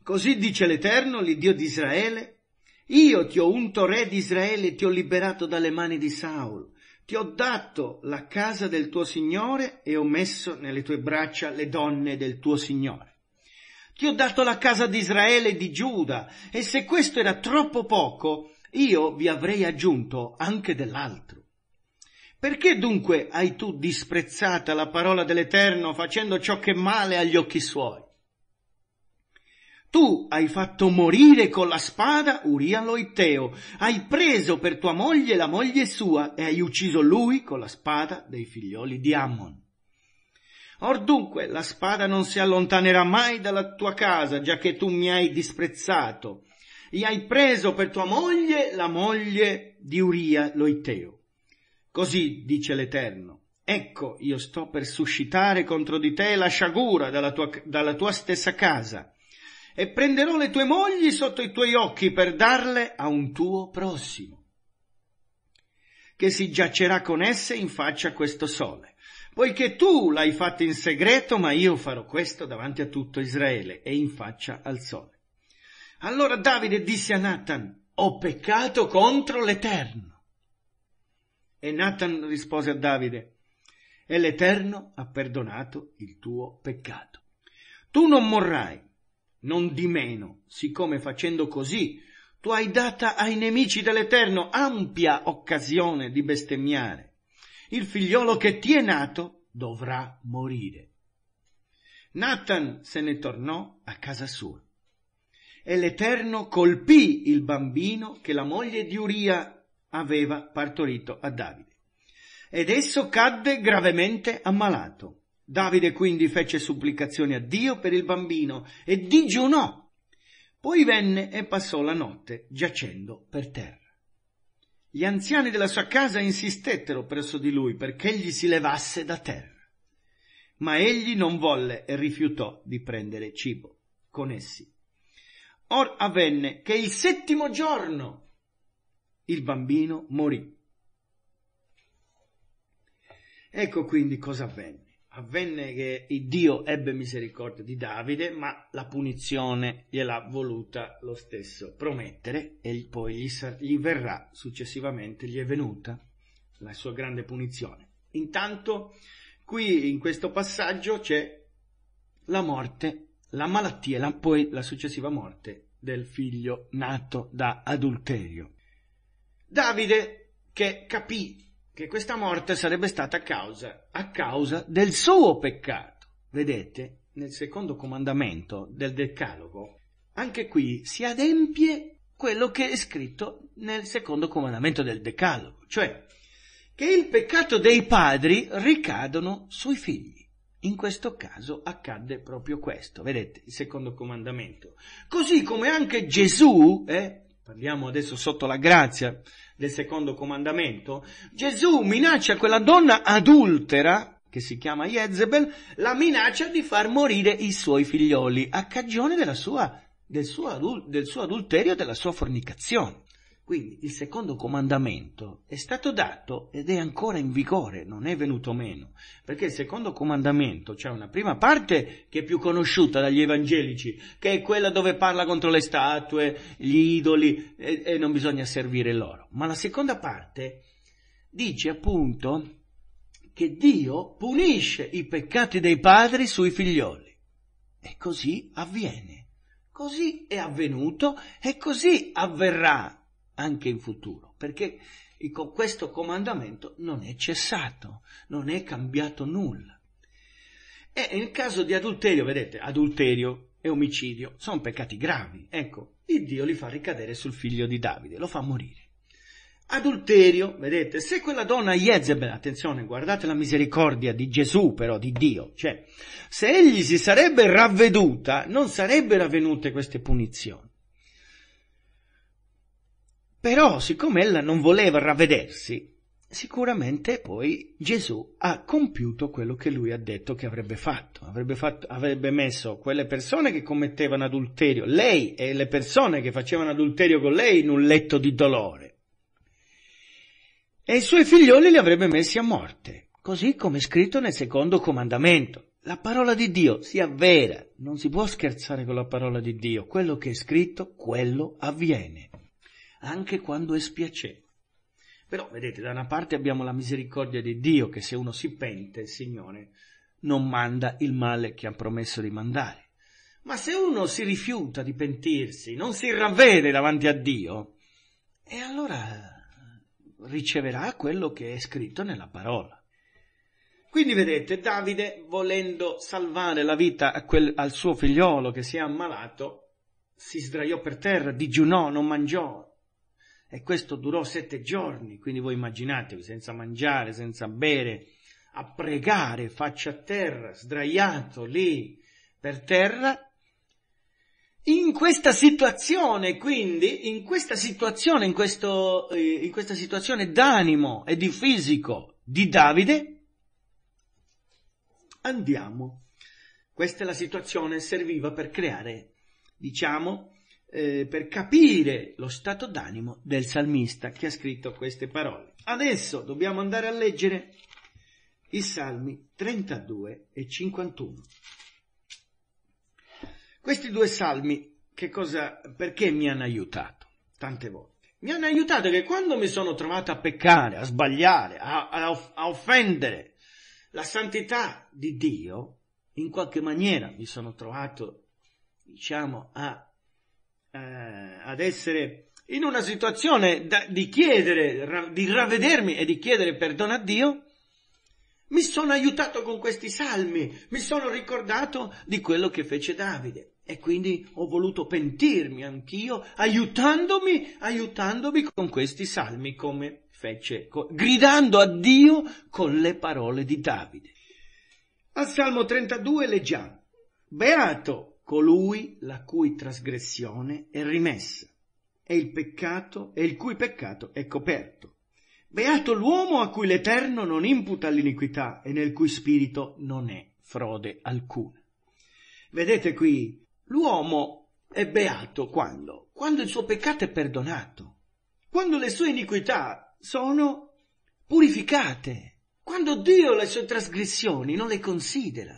Così dice l'Eterno, l'Iddio di Israele, io ti ho unto re di Israele e ti ho liberato dalle mani di Saul. Ti ho dato la casa del tuo Signore e ho messo nelle tue braccia le donne del tuo Signore. Ti ho dato la casa di Israele e di Giuda, e se questo era troppo poco, io vi avrei aggiunto anche dell'altro. Perché dunque hai tu disprezzata la parola dell'Eterno facendo ciò che è male agli occhi suoi? Tu hai fatto morire con la spada Uria Loiteo, hai preso per tua moglie la moglie sua e hai ucciso lui con la spada dei figlioli di Ammon. Or dunque la spada non si allontanerà mai dalla tua casa, già che tu mi hai disprezzato. E hai preso per tua moglie la moglie di Uria Loiteo. Così dice l'Eterno. Ecco, io sto per suscitare contro di te la sciagura dalla tua, dalla tua stessa casa, e prenderò le tue mogli sotto i tuoi occhi per darle a un tuo prossimo, che si giacerà con esse in faccia a questo sole poiché tu l'hai fatto in segreto, ma io farò questo davanti a tutto Israele e in faccia al sole. Allora Davide disse a Nathan, ho peccato contro l'Eterno. E Nathan rispose a Davide, e l'Eterno ha perdonato il tuo peccato. Tu non morrai, non di meno, siccome facendo così tu hai data ai nemici dell'Eterno ampia occasione di bestemmiare il figliolo che ti è nato dovrà morire. Nathan se ne tornò a casa sua e l'Eterno colpì il bambino che la moglie di Uria aveva partorito a Davide. Ed esso cadde gravemente ammalato. Davide quindi fece supplicazioni a Dio per il bambino e digiunò. Poi venne e passò la notte giacendo per terra. Gli anziani della sua casa insistettero presso di lui perché egli si levasse da terra. Ma egli non volle e rifiutò di prendere cibo con essi. Or avvenne che il settimo giorno il bambino morì. Ecco quindi cosa avvenne avvenne che Dio ebbe misericordia di Davide, ma la punizione gliel'ha voluta lo stesso promettere e poi gli, sa- gli verrà successivamente, gli è venuta la sua grande punizione. Intanto qui in questo passaggio c'è la morte, la malattia e la, poi la successiva morte del figlio nato da adulterio. Davide che capì che questa morte sarebbe stata a causa, a causa del suo peccato. Vedete, nel secondo comandamento del Decalogo, anche qui si adempie quello che è scritto nel secondo comandamento del Decalogo, cioè che il peccato dei padri ricadono sui figli. In questo caso accadde proprio questo, vedete, il secondo comandamento. Così come anche Gesù, eh, parliamo adesso sotto la grazia del secondo comandamento, Gesù minaccia quella donna adultera, che si chiama Jezebel, la minaccia di far morire i suoi figlioli a cagione della sua, del, suo adul- del suo adulterio e della sua fornicazione. Quindi il secondo comandamento è stato dato ed è ancora in vigore, non è venuto meno, perché il secondo comandamento, c'è cioè una prima parte che è più conosciuta dagli evangelici, che è quella dove parla contro le statue, gli idoli e, e non bisogna servire loro, ma la seconda parte dice appunto che Dio punisce i peccati dei padri sui figlioli e così avviene, così è avvenuto e così avverrà anche in futuro, perché questo comandamento non è cessato, non è cambiato nulla. E nel caso di adulterio, vedete, adulterio e omicidio sono peccati gravi. Ecco, il Dio li fa ricadere sul figlio di Davide, lo fa morire. Adulterio, vedete, se quella donna Jezebel, attenzione, guardate la misericordia di Gesù però, di Dio, cioè, se egli si sarebbe ravveduta, non sarebbero avvenute queste punizioni. Però siccome ella non voleva ravvedersi, sicuramente poi Gesù ha compiuto quello che lui ha detto che avrebbe fatto. Avrebbe, fatto, avrebbe messo quelle persone che commettevano adulterio, lei e le persone che facevano adulterio con lei in un letto di dolore. E i suoi figlioli li avrebbe messi a morte, così come è scritto nel secondo comandamento. La parola di Dio sia vera, non si può scherzare con la parola di Dio, quello che è scritto, quello avviene anche quando è spiacevole. Però vedete, da una parte abbiamo la misericordia di Dio che se uno si pente, il Signore non manda il male che ha promesso di mandare. Ma se uno si rifiuta di pentirsi, non si ravvede davanti a Dio, e allora riceverà quello che è scritto nella parola. Quindi vedete, Davide, volendo salvare la vita quel, al suo figliolo che si è ammalato, si sdraiò per terra, digiunò, non mangiò, e questo durò sette giorni, quindi voi immaginatevi, senza mangiare, senza bere, a pregare faccia a terra, sdraiato lì per terra. In questa situazione, quindi, in questa situazione, in, questo, eh, in questa situazione d'animo e di fisico di Davide, andiamo. Questa è la situazione, serviva per creare, diciamo, eh, per capire lo stato d'animo del salmista che ha scritto queste parole. Adesso dobbiamo andare a leggere i salmi 32 e 51. Questi due salmi, che cosa, perché mi hanno aiutato tante volte? Mi hanno aiutato che quando mi sono trovato a peccare, a sbagliare, a, a, a offendere la santità di Dio, in qualche maniera mi sono trovato, diciamo, a eh, ad essere in una situazione da, di chiedere, di ravvedermi e di chiedere perdono a Dio, mi sono aiutato con questi salmi, mi sono ricordato di quello che fece Davide e quindi ho voluto pentirmi anch'io aiutandomi, aiutandomi con questi salmi come fece, co- gridando a Dio con le parole di Davide. Al Salmo 32 leggiamo, Beato colui la cui trasgressione è rimessa e il peccato e il cui peccato è coperto. Beato l'uomo a cui l'Eterno non imputa l'iniquità e nel cui spirito non è frode alcuna. Vedete qui, l'uomo è beato quando? Quando il suo peccato è perdonato, quando le sue iniquità sono purificate, quando Dio le sue trasgressioni non le considera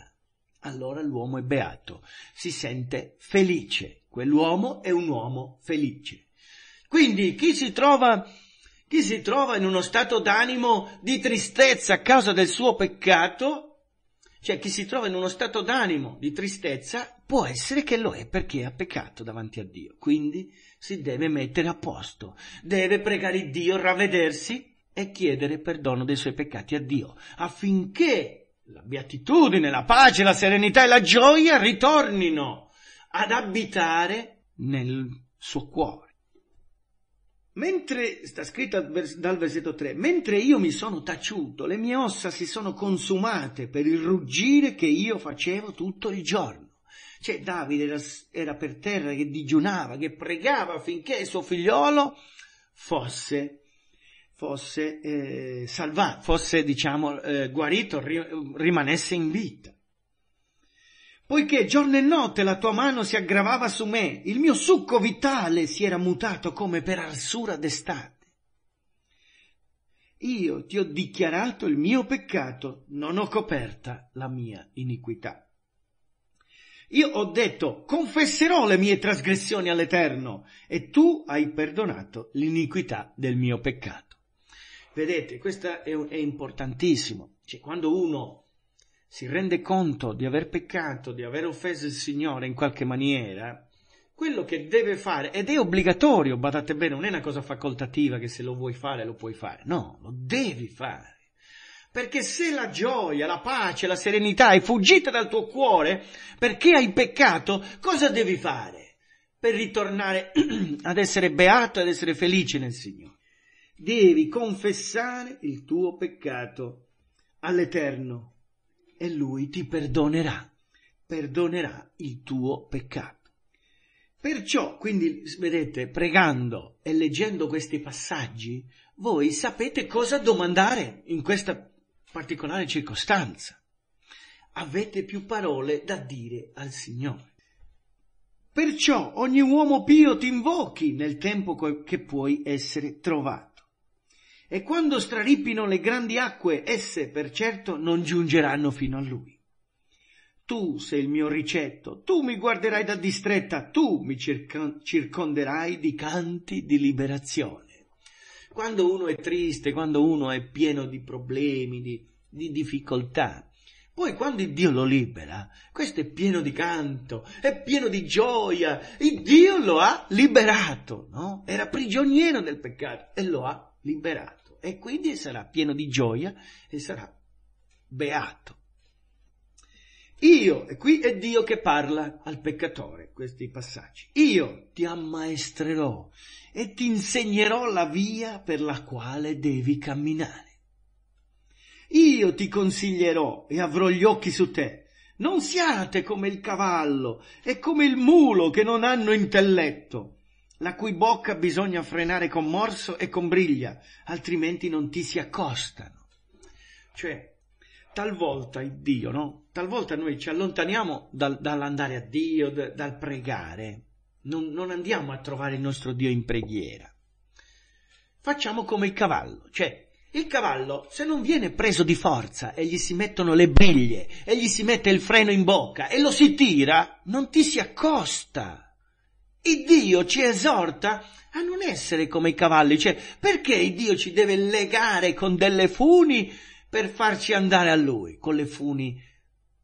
allora l'uomo è beato, si sente felice, quell'uomo è un uomo felice. Quindi chi si trova, chi si trova in uno stato d'animo di tristezza a causa del suo peccato, cioè chi si trova in uno stato d'animo di tristezza, può essere che lo è perché ha peccato davanti a Dio. Quindi si deve mettere a posto, deve pregare Dio, ravvedersi e chiedere perdono dei suoi peccati a Dio, affinché la beatitudine, la pace, la serenità e la gioia ritornino ad abitare nel suo cuore. Mentre, sta scritto dal versetto 3, mentre io mi sono taciuto, le mie ossa si sono consumate per il ruggire che io facevo tutto il giorno. Cioè Davide era, era per terra che digiunava, che pregava affinché il suo figliolo fosse fosse eh, salvato, fosse diciamo eh, guarito, ri- rimanesse in vita. Poiché giorno e notte la tua mano si aggravava su me, il mio succo vitale si era mutato come per arsura d'estate. Io ti ho dichiarato il mio peccato, non ho coperta la mia iniquità. Io ho detto, confesserò le mie trasgressioni all'Eterno, e tu hai perdonato l'iniquità del mio peccato. Vedete, questo è, è importantissimo. Cioè, quando uno si rende conto di aver peccato, di aver offeso il Signore in qualche maniera, quello che deve fare, ed è obbligatorio, badate bene, non è una cosa facoltativa che se lo vuoi fare lo puoi fare, no, lo devi fare. Perché se la gioia, la pace, la serenità è fuggita dal tuo cuore perché hai peccato, cosa devi fare per ritornare ad essere beato, ad essere felice nel Signore? devi confessare il tuo peccato all'Eterno e Lui ti perdonerà, perdonerà il tuo peccato. Perciò, quindi, vedete, pregando e leggendo questi passaggi, voi sapete cosa domandare in questa particolare circostanza. Avete più parole da dire al Signore. Perciò ogni uomo pio ti invochi nel tempo che puoi essere trovato e quando straripino le grandi acque, esse per certo non giungeranno fino a lui. Tu sei il mio ricetto, tu mi guarderai da distretta, tu mi circon- circonderai di canti di liberazione. Quando uno è triste, quando uno è pieno di problemi, di, di difficoltà, poi quando il Dio lo libera, questo è pieno di canto, è pieno di gioia, il Dio lo ha liberato, no? Era prigioniero del peccato e lo ha liberato e quindi sarà pieno di gioia e sarà beato. Io, e qui è Dio che parla al peccatore, questi passaggi, io ti ammaestrerò e ti insegnerò la via per la quale devi camminare. Io ti consiglierò e avrò gli occhi su te. Non siate come il cavallo e come il mulo che non hanno intelletto, la cui bocca bisogna frenare con morso e con briglia, altrimenti non ti si accostano. Cioè, talvolta il Dio, no? Talvolta noi ci allontaniamo dal, dall'andare a Dio, d- dal pregare. Non, non andiamo a trovare il nostro Dio in preghiera. Facciamo come il cavallo, cioè il cavallo, se non viene preso di forza e gli si mettono le briglie e gli si mette il freno in bocca e lo si tira, non ti si accosta. Il Dio ci esorta a non essere come i cavalli, cioè perché il Dio ci deve legare con delle funi per farci andare a Lui, con le funi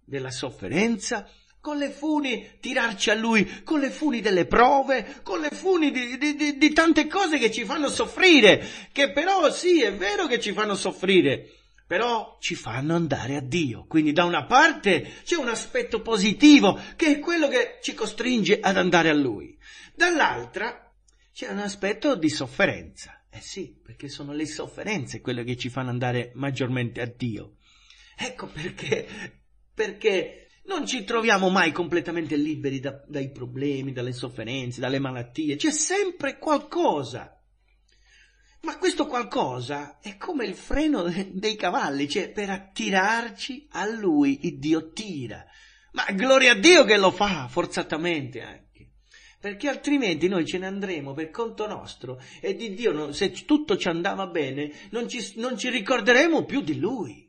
della sofferenza, con le funi tirarci a lui, con le funi delle prove, con le funi di, di, di, di, tante cose che ci fanno soffrire, che però sì, è vero che ci fanno soffrire, però ci fanno andare a Dio. Quindi da una parte c'è un aspetto positivo che è quello che ci costringe ad andare a Lui. Dall'altra c'è un aspetto di sofferenza. Eh sì, perché sono le sofferenze quelle che ci fanno andare maggiormente a Dio. Ecco perché, perché non ci troviamo mai completamente liberi da, dai problemi, dalle sofferenze, dalle malattie. C'è sempre qualcosa ma questo qualcosa è come il freno dei cavalli, cioè per attirarci a lui, il Dio tira. Ma gloria a Dio che lo fa forzatamente. Eh perché altrimenti noi ce ne andremo per conto nostro e di Dio, se tutto ci andava bene, non ci, non ci ricorderemo più di Lui.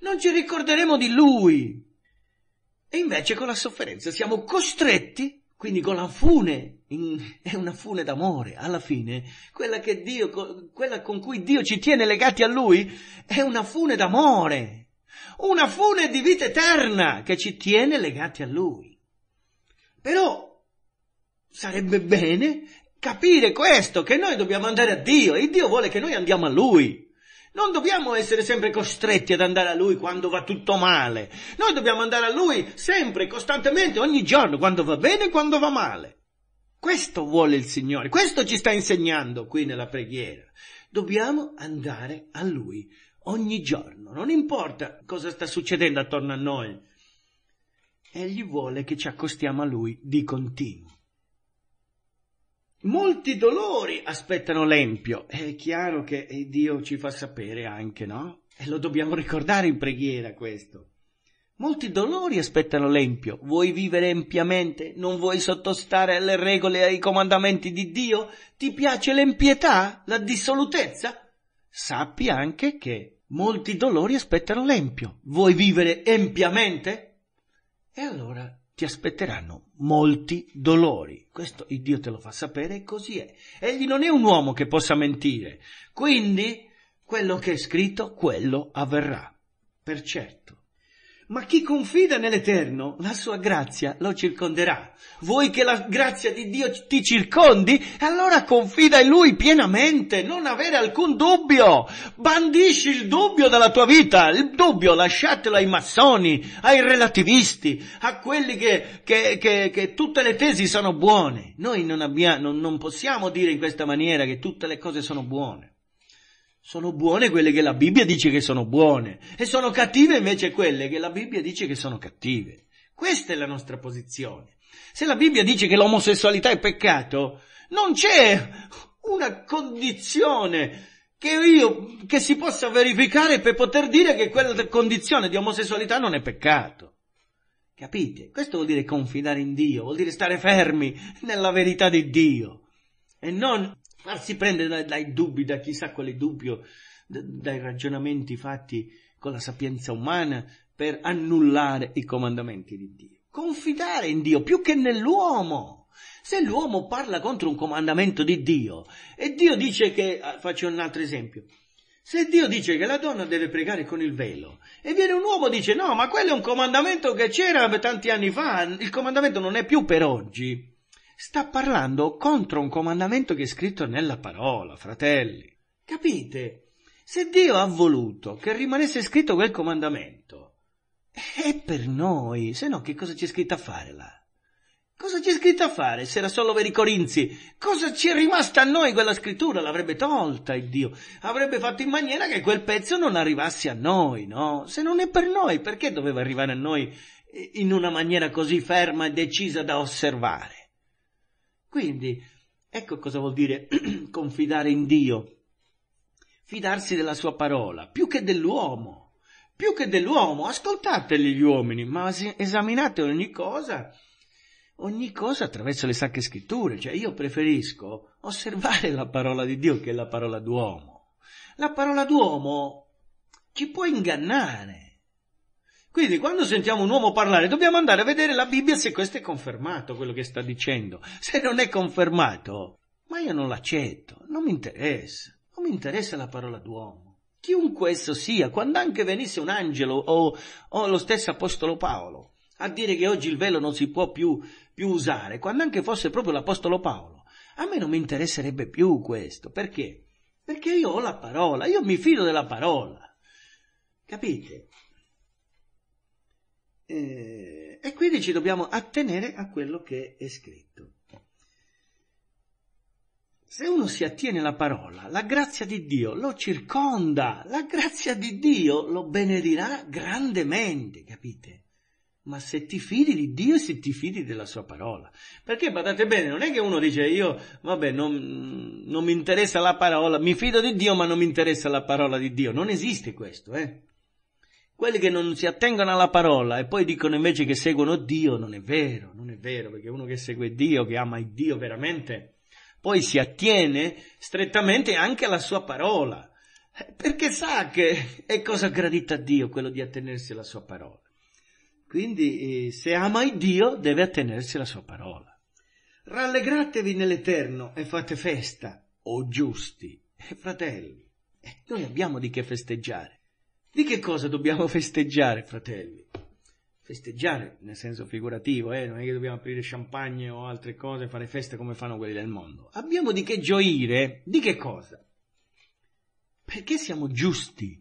Non ci ricorderemo di Lui. E invece con la sofferenza siamo costretti, quindi con la fune, in, è una fune d'amore, alla fine, quella, che Dio, quella con cui Dio ci tiene legati a Lui, è una fune d'amore, una fune di vita eterna che ci tiene legati a Lui. Però sarebbe bene capire questo, che noi dobbiamo andare a Dio e Dio vuole che noi andiamo a Lui. Non dobbiamo essere sempre costretti ad andare a Lui quando va tutto male. Noi dobbiamo andare a Lui sempre, costantemente, ogni giorno, quando va bene e quando va male. Questo vuole il Signore, questo ci sta insegnando qui nella preghiera. Dobbiamo andare a Lui ogni giorno, non importa cosa sta succedendo attorno a noi. Egli vuole che ci accostiamo a Lui di continuo. Molti dolori aspettano l'empio. È chiaro che eh, Dio ci fa sapere anche, no? E lo dobbiamo ricordare in preghiera questo. Molti dolori aspettano l'empio. Vuoi vivere empiamente? Non vuoi sottostare alle regole e ai comandamenti di Dio? Ti piace l'empietà? La dissolutezza? Sappi anche che molti dolori aspettano l'empio. Vuoi vivere empiamente? E allora ti aspetteranno molti dolori. Questo il Dio te lo fa sapere e così è. Egli non è un uomo che possa mentire. Quindi, quello che è scritto, quello avverrà. Per certo. Ma chi confida nell'Eterno, la sua grazia lo circonderà. Vuoi che la grazia di Dio ti circondi? Allora confida in Lui pienamente, non avere alcun dubbio. Bandisci il dubbio dalla tua vita, il dubbio lasciatelo ai massoni, ai relativisti, a quelli che, che, che, che tutte le tesi sono buone. Noi non, abbiamo, non, non possiamo dire in questa maniera che tutte le cose sono buone. Sono buone quelle che la Bibbia dice che sono buone e sono cattive invece quelle che la Bibbia dice che sono cattive. Questa è la nostra posizione. Se la Bibbia dice che l'omosessualità è peccato, non c'è una condizione che io, che si possa verificare per poter dire che quella condizione di omosessualità non è peccato. Capite? Questo vuol dire confidare in Dio, vuol dire stare fermi nella verità di Dio e non farsi prendere dai, dai, dubbi, da chissà quale dubbio, dai ragionamenti fatti con la sapienza umana per annullare i comandamenti di Dio. Confidare in Dio più che nell'uomo. Se l'uomo parla contro un comandamento di Dio e Dio dice che, ah, faccio un altro esempio, se Dio dice che la donna deve pregare con il velo e viene un uomo e dice no, ma quello è un comandamento che c'era tanti anni fa, il comandamento non è più per oggi sta parlando contro un comandamento che è scritto nella parola, fratelli. Capite? Se Dio ha voluto che rimanesse scritto quel comandamento, è per noi, se no che cosa c'è scritto a fare là? Cosa c'è scritto a fare se era solo per i Corinzi? Cosa ci è rimasta a noi quella scrittura? L'avrebbe tolta il Dio. Avrebbe fatto in maniera che quel pezzo non arrivasse a noi, no? Se non è per noi, perché doveva arrivare a noi eh, in una maniera così ferma e decisa da osservare? Quindi, ecco cosa vuol dire confidare in Dio, fidarsi della sua parola, più che dell'uomo, più che dell'uomo, ascoltateli gli uomini, ma esaminate ogni cosa, ogni cosa attraverso le sacre scritture, cioè io preferisco osservare la parola di Dio che la parola d'uomo. La parola d'uomo ci può ingannare, quindi quando sentiamo un uomo parlare dobbiamo andare a vedere la Bibbia se questo è confermato quello che sta dicendo. Se non è confermato, ma io non l'accetto, non mi interessa, non mi interessa la parola d'uomo. Chiunque esso sia, quando anche venisse un angelo o, o lo stesso Apostolo Paolo a dire che oggi il velo non si può più, più usare, quando anche fosse proprio l'Apostolo Paolo, a me non mi interesserebbe più questo. Perché? Perché io ho la parola, io mi fido della parola. Capite? Eh, e quindi ci dobbiamo attenere a quello che è scritto. Se uno si attiene alla parola, la grazia di Dio lo circonda, la grazia di Dio lo benedirà grandemente, capite? ma se ti fidi di Dio e se ti fidi della sua parola. Perché badate bene, non è che uno dice io, vabbè, non, non mi interessa la parola, mi fido di Dio ma non mi interessa la parola di Dio. Non esiste questo, eh. Quelli che non si attengono alla parola e poi dicono invece che seguono Dio, non è vero, non è vero, perché uno che segue Dio, che ama il Dio veramente, poi si attiene strettamente anche alla sua parola, eh, perché sa che è cosa gradita a Dio quello di attenersi alla sua parola. Quindi eh, se ama il Dio deve attenersi alla sua parola. Rallegratevi nell'Eterno e fate festa, o giusti, e eh, fratelli. Noi abbiamo di che festeggiare. Di che cosa dobbiamo festeggiare, fratelli? Festeggiare nel senso figurativo, eh? non è che dobbiamo aprire champagne o altre cose, fare feste come fanno quelli del mondo. Abbiamo di che gioire, di che cosa? Perché siamo giusti,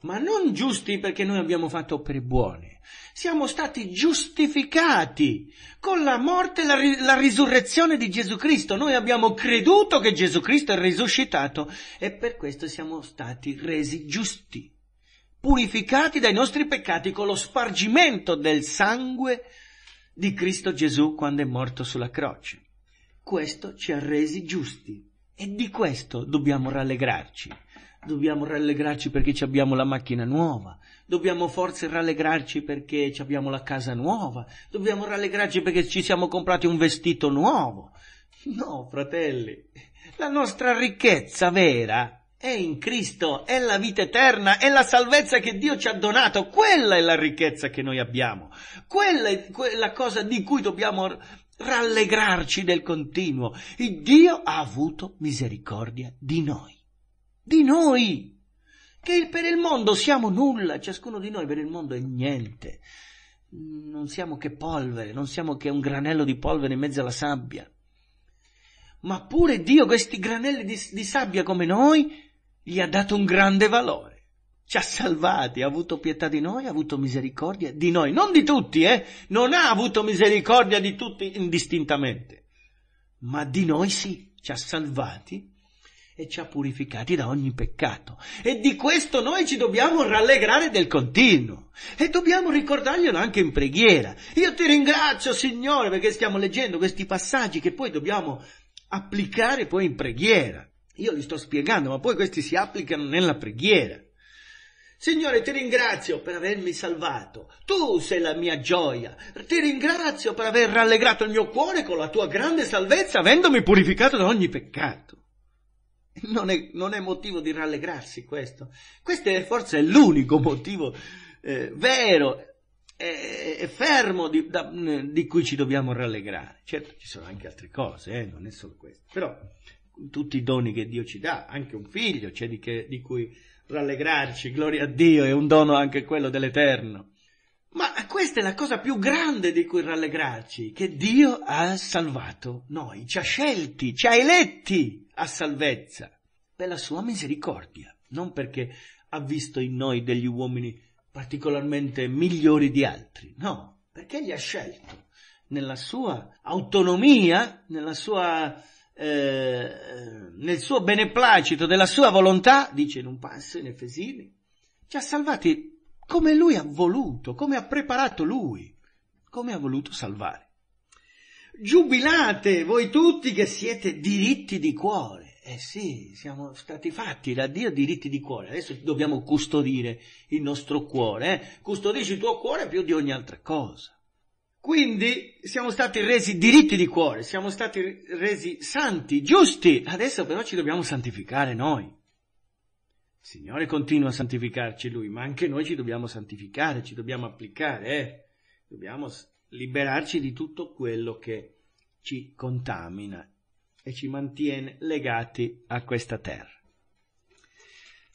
ma non giusti perché noi abbiamo fatto opere buone. Siamo stati giustificati con la morte e la, ri- la, risurrezione di Gesù Cristo. Noi abbiamo creduto che Gesù Cristo è risuscitato e per questo siamo stati resi giusti purificati dai nostri peccati con lo spargimento del sangue di Cristo Gesù quando è morto sulla croce. Questo ci ha resi giusti e di questo dobbiamo rallegrarci. Dobbiamo rallegrarci perché abbiamo la macchina nuova, dobbiamo forse rallegrarci perché abbiamo la casa nuova, dobbiamo rallegrarci perché ci siamo comprati un vestito nuovo. No, fratelli, la nostra ricchezza vera è in Cristo, è la vita eterna, è la salvezza che Dio ci ha donato, quella è la ricchezza che noi abbiamo, quella è quella cosa di cui dobbiamo rallegrarci del continuo. Il Dio ha avuto misericordia di noi, di noi, che per il mondo siamo nulla, ciascuno di noi per il mondo è niente, non siamo che polvere, non siamo che un granello di polvere in mezzo alla sabbia. Ma pure Dio questi granelli di, di sabbia come noi gli ha dato un grande valore. Ci ha salvati, ha avuto pietà di noi, ha avuto misericordia di noi, non di tutti, eh? Non ha avuto misericordia di tutti indistintamente, ma di noi sì, ci ha salvati e ci ha purificati da ogni peccato. E di questo noi ci dobbiamo rallegrare del continuo e dobbiamo ricordarglielo anche in preghiera. Io ti ringrazio, Signore, perché stiamo leggendo questi passaggi che poi dobbiamo applicare poi in preghiera. Io li sto spiegando, ma poi questi si applicano nella preghiera. Signore, ti ringrazio per avermi salvato. Tu sei la mia gioia. Ti ringrazio per aver rallegrato il mio cuore con la tua grande salvezza, avendomi purificato da ogni peccato. Non è, non è motivo di rallegrarsi questo. Questo è forse l'unico motivo eh, vero e, e fermo di, da, di, cui ci dobbiamo rallegrare. Certo, ci sono anche altre cose, eh, non è solo questo. Però tutti i doni che Dio ci dà, anche un figlio, c'è di, che, di cui rallegrarci, gloria a Dio, è un dono anche quello dell'Eterno. Ma questa è la cosa più grande di cui rallegrarci, che Dio ha salvato noi, ci ha scelti, ci ha eletti a salvezza, per la sua misericordia, non perché ha visto in noi degli uomini particolarmente migliori di altri, no, perché li ha scelti nella sua autonomia, nella sua eh, nel suo beneplacito della sua volontà, dice in un passo in Efesini, ci ha salvati come lui ha voluto, come ha preparato lui, come ha voluto salvare. Giubilate voi tutti che siete diritti di cuore. Eh sì, siamo stati fatti da Dio diritti di cuore. Adesso dobbiamo custodire il nostro cuore. Eh? Custodisci il tuo cuore più di ogni altra cosa. Quindi siamo stati resi diritti di cuore, siamo stati resi santi, giusti. Adesso però ci dobbiamo santificare noi. Il Signore continua a santificarci Lui, ma anche noi ci dobbiamo santificare, ci dobbiamo applicare, eh? dobbiamo liberarci di tutto quello che ci contamina e ci mantiene legati a questa terra.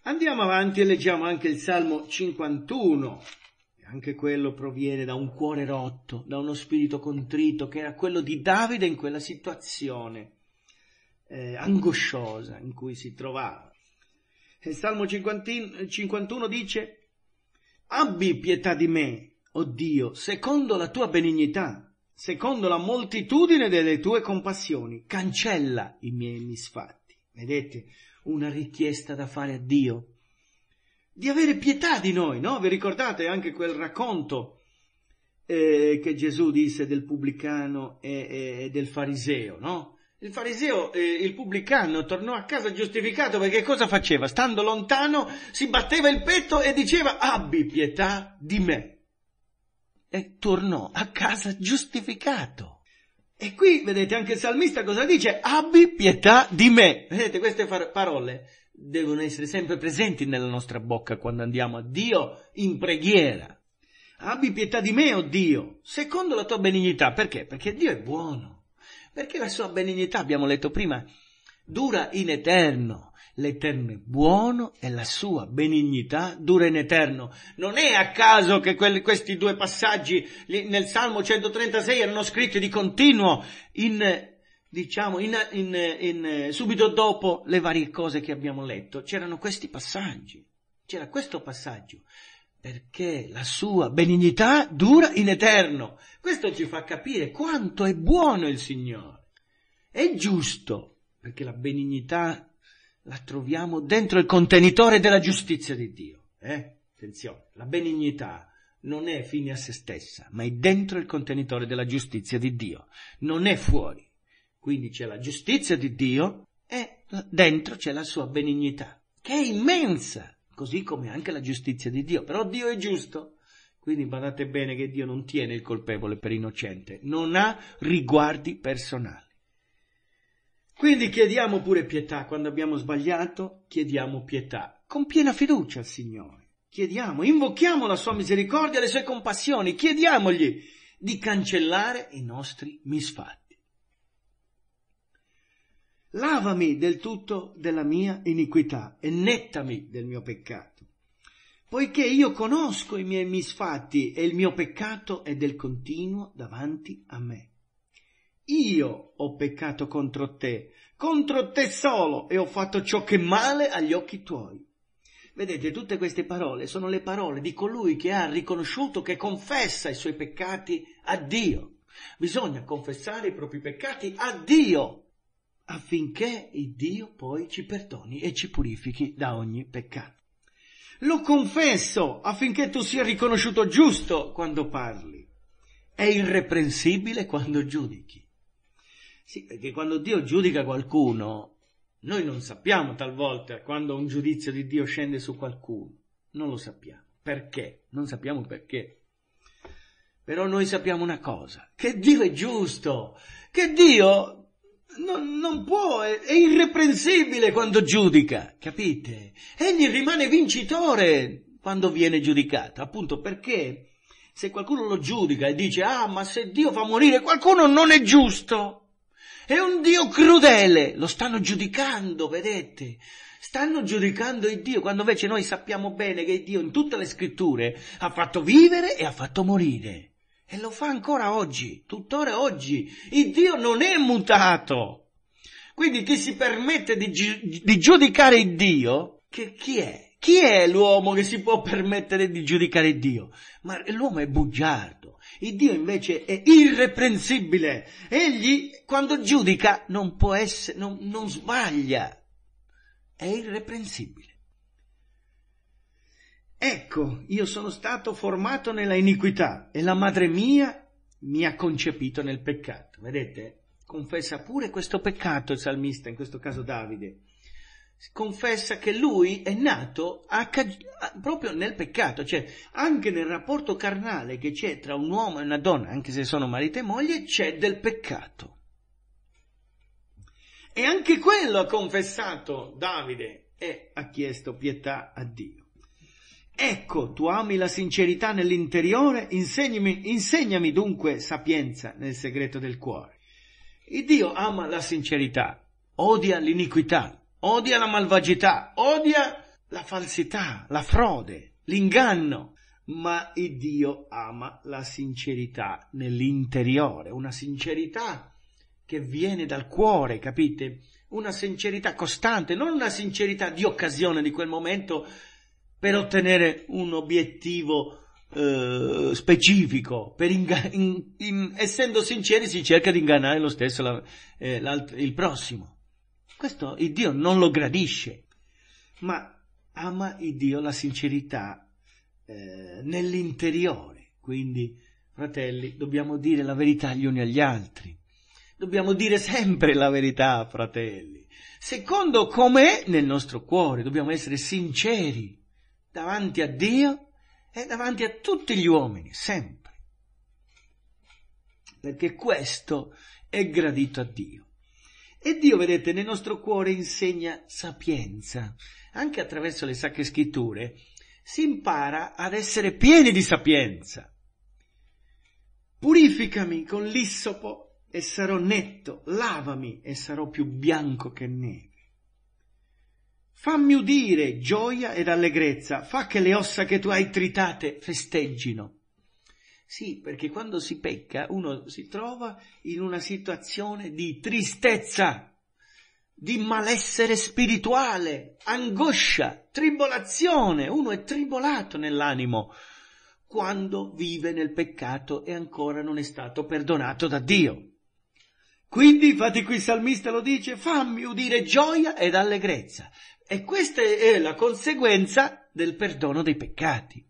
Andiamo avanti e leggiamo anche il Salmo 51 anche quello proviene da un cuore rotto, da uno spirito contrito che era quello di Davide in quella situazione eh, angosciosa in cui si trovava. Il Salmo 51 dice, abbi pietà di me, o oh Dio, secondo la tua benignità, secondo la moltitudine delle tue compassioni, cancella i miei misfatti. Vedete, una richiesta da fare a Dio di avere pietà di noi, no? Vi ricordate anche quel racconto eh, che Gesù disse del pubblicano e, e del fariseo, no? Il fariseo, eh, il pubblicano, tornò a casa giustificato perché cosa faceva? Stando lontano si batteva il petto e diceva abbi pietà di me. E tornò a casa giustificato. E qui vedete anche il salmista cosa dice? Abbi pietà di me. Vedete queste far- parole? devono essere sempre presenti nella nostra bocca quando andiamo a Dio in preghiera. Abbi pietà di me, o oh Dio, secondo la tua benignità. Perché? Perché Dio è buono. Perché la sua benignità, abbiamo letto prima, dura in eterno. L'Eterno è buono e la sua benignità dura in eterno. Non è a caso che quelli, questi due passaggi nel Salmo 136 erano scritti di continuo in diciamo, in, in, in, subito dopo le varie cose che abbiamo letto, c'erano questi passaggi, c'era questo passaggio, perché la sua benignità dura in eterno. Questo ci fa capire quanto è buono il Signore, è giusto, perché la benignità la troviamo dentro il contenitore della giustizia di Dio. Eh? Attenzione, la benignità non è fine a se stessa, ma è dentro il contenitore della giustizia di Dio, non è fuori. Quindi c'è la giustizia di Dio e dentro c'è la sua benignità, che è immensa, così come anche la giustizia di Dio. Però Dio è giusto. Quindi badate bene che Dio non tiene il colpevole per innocente, non ha riguardi personali. Quindi chiediamo pure pietà, quando abbiamo sbagliato chiediamo pietà, con piena fiducia al Signore. Chiediamo, invochiamo la sua misericordia, le sue compassioni, chiediamogli di cancellare i nostri misfatti lavami del tutto della mia iniquità e nettami del mio peccato, poiché io conosco i miei misfatti e il mio peccato è del continuo davanti a me. Io ho peccato contro te, contro te solo, e ho fatto ciò che è male agli occhi tuoi. Vedete, tutte queste parole sono le parole di colui che ha riconosciuto, che confessa i suoi peccati a Dio. Bisogna confessare i propri peccati a Dio affinché il Dio poi ci perdoni e ci purifichi da ogni peccato. Lo confesso affinché tu sia riconosciuto giusto quando parli È irreprensibile quando giudichi. Sì, perché quando Dio giudica qualcuno, noi non sappiamo talvolta quando un giudizio di Dio scende su qualcuno, non lo sappiamo. Perché? Non sappiamo perché. Però noi sappiamo una cosa, che Dio è giusto, che Dio non, non può, è, è irreprensibile quando giudica, capite? Egli rimane vincitore quando viene giudicato, appunto perché se qualcuno lo giudica e dice, ah, ma se Dio fa morire qualcuno non è giusto, è un Dio crudele, lo stanno giudicando, vedete? Stanno giudicando il Dio, quando invece noi sappiamo bene che Dio in tutte le scritture ha fatto vivere e ha fatto morire. E lo fa ancora oggi, tuttora oggi. Il Dio non è mutato. Quindi chi si permette di, gi- di giudicare il Dio, che chi è? Chi è l'uomo che si può permettere di giudicare il Dio? Ma l'uomo è bugiardo. Il Dio invece è irreprensibile. Egli, quando giudica, non può essere, non, non sbaglia. È irreprensibile. Ecco, io sono stato formato nella iniquità e la madre mia mi ha concepito nel peccato. Vedete? Confessa pure questo peccato il salmista, in questo caso Davide. Confessa che lui è nato a, a, proprio nel peccato, cioè anche nel rapporto carnale che c'è tra un uomo e una donna, anche se sono marito e moglie, c'è del peccato. E anche quello ha confessato Davide e ha chiesto pietà a Dio. Ecco, tu ami la sincerità nell'interiore, insegnami, insegnami dunque sapienza nel segreto del cuore. Il Dio ama la sincerità, odia l'iniquità, odia la malvagità, odia la falsità, la frode, l'inganno, ma il Dio ama la sincerità nell'interiore, una sincerità che viene dal cuore, capite? Una sincerità costante, non una sincerità di occasione di quel momento per ottenere un obiettivo eh, specifico, per inga- in, in, essendo sinceri si cerca di ingannare lo stesso la, eh, il prossimo. Questo il Dio non lo gradisce, ma ama il Dio la sincerità eh, nell'interiore. Quindi, fratelli, dobbiamo dire la verità gli uni agli altri. Dobbiamo dire sempre la verità, fratelli. Secondo com'è nel nostro cuore, dobbiamo essere sinceri davanti a Dio e davanti a tutti gli uomini, sempre. Perché questo è gradito a Dio. E Dio, vedete, nel nostro cuore insegna sapienza. Anche attraverso le sacre scritture si impara ad essere pieni di sapienza. Purificami con l'issopo e sarò netto, lavami e sarò più bianco che neve. Fammi udire gioia ed allegrezza, fa che le ossa che tu hai tritate festeggino. Sì, perché quando si pecca uno si trova in una situazione di tristezza, di malessere spirituale, angoscia, tribolazione, uno è tribolato nell'animo quando vive nel peccato e ancora non è stato perdonato da Dio. Quindi, infatti qui il salmista lo dice, fammi udire gioia ed allegrezza, e questa è la conseguenza del perdono dei peccati.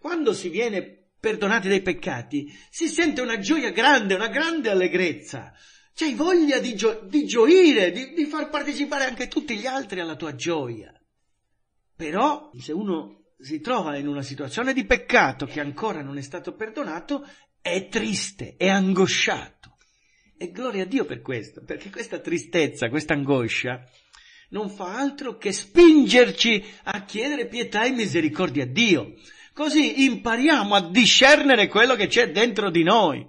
Quando si viene perdonati dei peccati, si sente una gioia grande, una grande allegrezza. C'hai voglia di, gio- di gioire, di, di far partecipare anche tutti gli altri alla tua gioia. Però, se uno si trova in una situazione di peccato che ancora non è stato perdonato, è triste, è angosciato. E gloria a Dio per questo, perché questa tristezza, questa angoscia non fa altro che spingerci a chiedere pietà e misericordia a Dio. Così impariamo a discernere quello che c'è dentro di noi.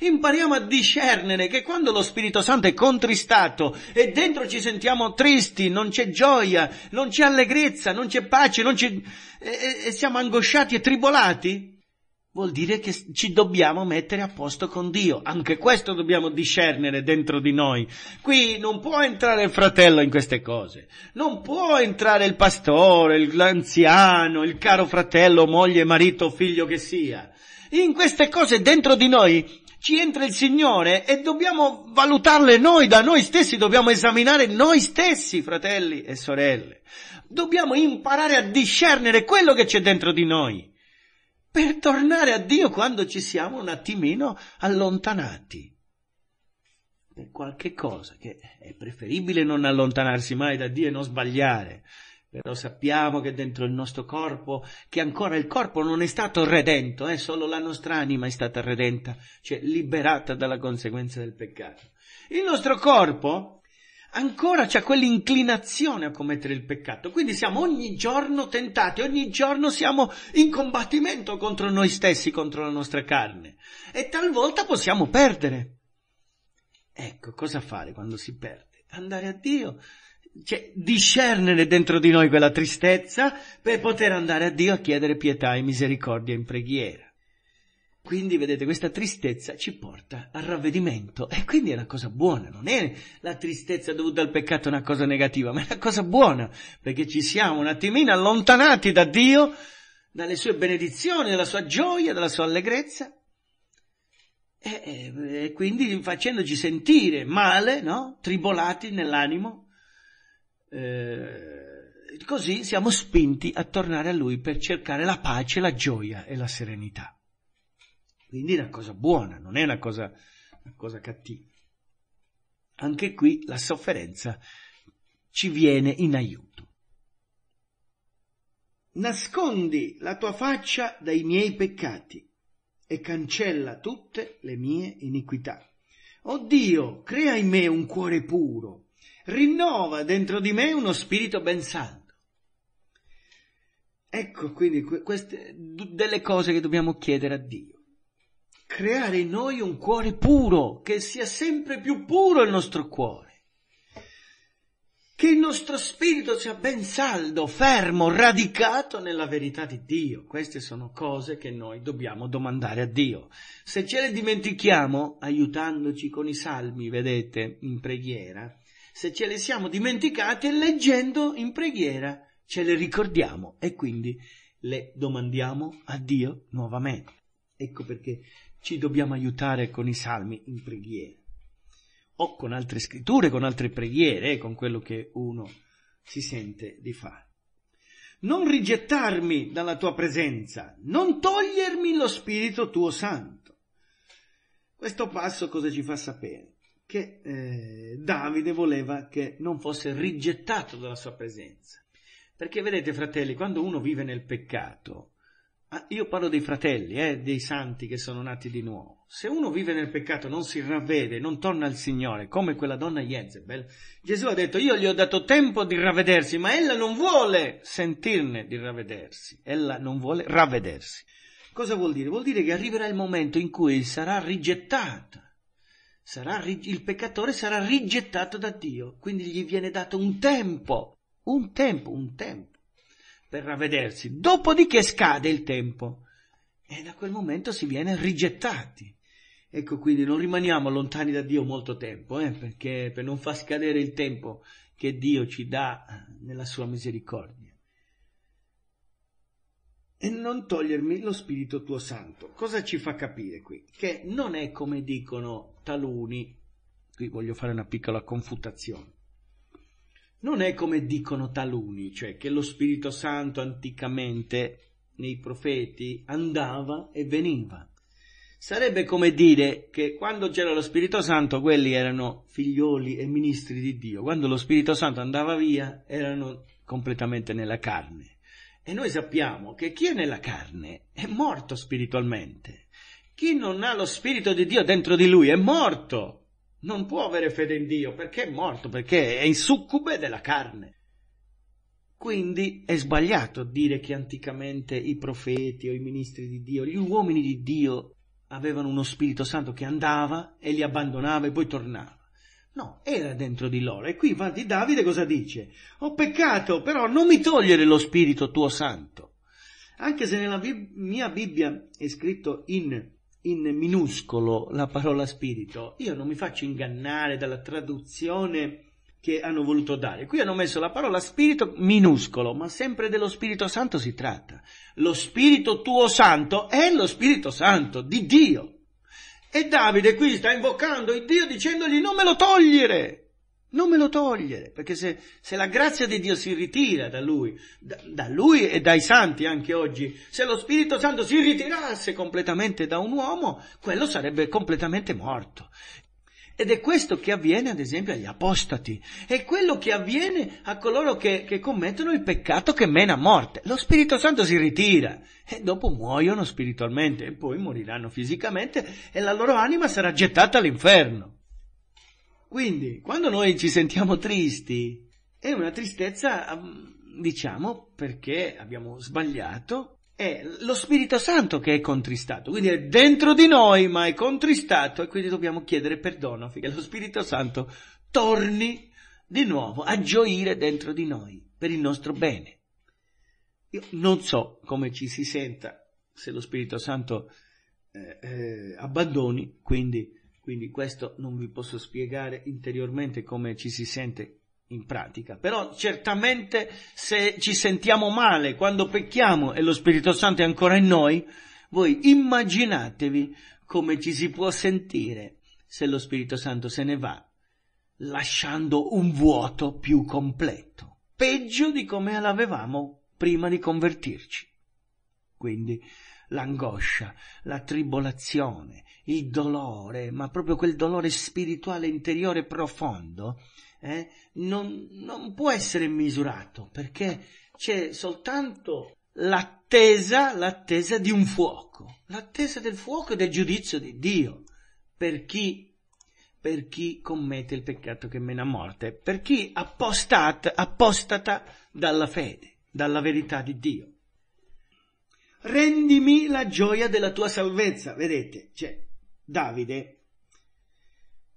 Impariamo a discernere che quando lo Spirito Santo è contristato e dentro ci sentiamo tristi, non c'è gioia, non c'è allegrezza, non c'è pace, non c'è... e, e siamo angosciati e tribolati, vuol dire che ci dobbiamo mettere a posto con Dio. Anche questo dobbiamo discernere dentro di noi. Qui non può entrare il fratello in queste cose. Non può entrare il pastore, l'anziano, il caro fratello, moglie, marito, figlio che sia. In queste cose dentro di noi ci entra il Signore e dobbiamo valutarle noi, da noi stessi, dobbiamo esaminare noi stessi, fratelli e sorelle. Dobbiamo imparare a discernere quello che c'è dentro di noi per tornare a Dio quando ci siamo un attimino allontanati. Per qualche cosa che è preferibile non allontanarsi mai da Dio e non sbagliare, però sappiamo che dentro il nostro corpo, che ancora il corpo non è stato redento, eh, solo la nostra anima è stata redenta, cioè liberata dalla conseguenza del peccato. Il nostro corpo ancora c'è quell'inclinazione a commettere il peccato. Quindi siamo ogni giorno tentati, ogni giorno siamo in combattimento contro noi stessi, contro la nostra carne. E talvolta possiamo perdere. Ecco, cosa fare quando si perde? Andare a Dio, cioè discernere dentro di noi quella tristezza per poter andare a Dio a chiedere pietà e misericordia in preghiera. Quindi, vedete, questa tristezza ci porta al ravvedimento e quindi è una cosa buona, non è la tristezza dovuta al peccato una cosa negativa, ma è una cosa buona, perché ci siamo un attimino allontanati da Dio, dalle sue benedizioni, dalla sua gioia, dalla sua allegrezza, e, e, e quindi facendoci sentire male, no? Tribolati nell'animo, eh, così siamo spinti a tornare a Lui per cercare la pace, la gioia e la serenità. Quindi è una cosa buona, non è una cosa, una cosa cattiva. Anche qui la sofferenza ci viene in aiuto. Nascondi la tua faccia dai miei peccati e cancella tutte le mie iniquità. Oh Dio, crea in me un cuore puro, rinnova dentro di me uno spirito ben santo. Ecco quindi queste delle cose che dobbiamo chiedere a Dio creare in noi un cuore puro, che sia sempre più puro il nostro cuore. Che il nostro spirito sia ben saldo, fermo, radicato nella verità di Dio. Queste sono cose che noi dobbiamo domandare a Dio. Se ce le dimentichiamo, aiutandoci con i salmi, vedete, in preghiera, se ce le siamo dimenticate, leggendo in preghiera ce le ricordiamo e quindi le domandiamo a Dio nuovamente. Ecco perché ci dobbiamo aiutare con i salmi in preghiera o con altre scritture, con altre preghiere, eh, con quello che uno si sente di fare. Non rigettarmi dalla tua presenza, non togliermi lo Spirito tuo Santo. Questo passo cosa ci fa sapere? Che eh, Davide voleva che non fosse rigettato dalla sua presenza. Perché vedete, fratelli, quando uno vive nel peccato, Ah, io parlo dei fratelli, eh, dei santi che sono nati di nuovo. Se uno vive nel peccato, non si ravvede, non torna al Signore, come quella donna Jezebel, Gesù ha detto, io gli ho dato tempo di ravvedersi, ma ella non vuole sentirne di ravvedersi, ella non vuole ravvedersi. Cosa vuol dire? Vuol dire che arriverà il momento in cui sarà rigettata. Sarà, il peccatore sarà rigettato da Dio, quindi gli viene dato un tempo, un tempo, un tempo per ravvedersi, dopodiché scade il tempo e da quel momento si viene rigettati. Ecco quindi non rimaniamo lontani da Dio molto tempo, eh, perché per non far scadere il tempo che Dio ci dà eh, nella sua misericordia. E non togliermi lo Spirito tuo Santo. Cosa ci fa capire qui? Che non è come dicono taluni, qui voglio fare una piccola confutazione, non è come dicono taluni, cioè che lo Spirito Santo anticamente nei profeti andava e veniva. Sarebbe come dire che quando c'era lo Spirito Santo quelli erano figlioli e ministri di Dio, quando lo Spirito Santo andava via erano completamente nella carne. E noi sappiamo che chi è nella carne è morto spiritualmente. Chi non ha lo Spirito di Dio dentro di lui è morto non può avere fede in Dio perché è morto, perché è in succube della carne. Quindi è sbagliato dire che anticamente i profeti o i ministri di Dio, gli uomini di Dio avevano uno Spirito Santo che andava e li abbandonava e poi tornava. No, era dentro di loro. E qui infatti Davide cosa dice? Ho peccato, però non mi togliere lo Spirito tuo Santo. Anche se nella mia Bibbia è scritto in in minuscolo la parola spirito, io non mi faccio ingannare dalla traduzione che hanno voluto dare. Qui hanno messo la parola spirito minuscolo, ma sempre dello Spirito Santo si tratta. Lo Spirito tuo santo è lo Spirito Santo di Dio. E Davide qui sta invocando il Dio dicendogli non me lo togliere, non me lo togliere, perché se, se, la grazia di Dio si ritira da lui, da, da, lui e dai santi anche oggi, se lo Spirito Santo si ritirasse completamente da un uomo, quello sarebbe completamente morto. Ed è questo che avviene ad esempio agli apostati, è quello che avviene a coloro che, che commettono il peccato che mena a morte. Lo Spirito Santo si ritira e dopo muoiono spiritualmente e poi moriranno fisicamente e la loro anima sarà gettata all'inferno. Quindi, quando noi ci sentiamo tristi, è una tristezza, mm, diciamo, perché abbiamo sbagliato, è lo Spirito Santo che è contristato, quindi è dentro di noi, ma è contristato e quindi dobbiamo chiedere perdono affinché lo Spirito Santo torni di nuovo a gioire dentro di noi per il nostro bene. Io non so come ci si senta se lo Spirito Santo eh, eh, abbandoni, quindi quindi questo non vi posso spiegare interiormente come ci si sente in pratica, però certamente se ci sentiamo male quando pecchiamo e lo Spirito Santo è ancora in noi, voi immaginatevi come ci si può sentire se lo Spirito Santo se ne va, lasciando un vuoto più completo, peggio di come l'avevamo prima di convertirci. Quindi l'angoscia, la tribolazione, il dolore, ma proprio quel dolore spirituale interiore profondo, eh, non, non può essere misurato perché c'è soltanto l'attesa, l'attesa di un fuoco, l'attesa del fuoco e del giudizio di Dio per chi, per chi commette il peccato che mena a morte, per chi apostat, apostata dalla fede, dalla verità di Dio rendimi la gioia della tua salvezza. Vedete, cioè, Davide.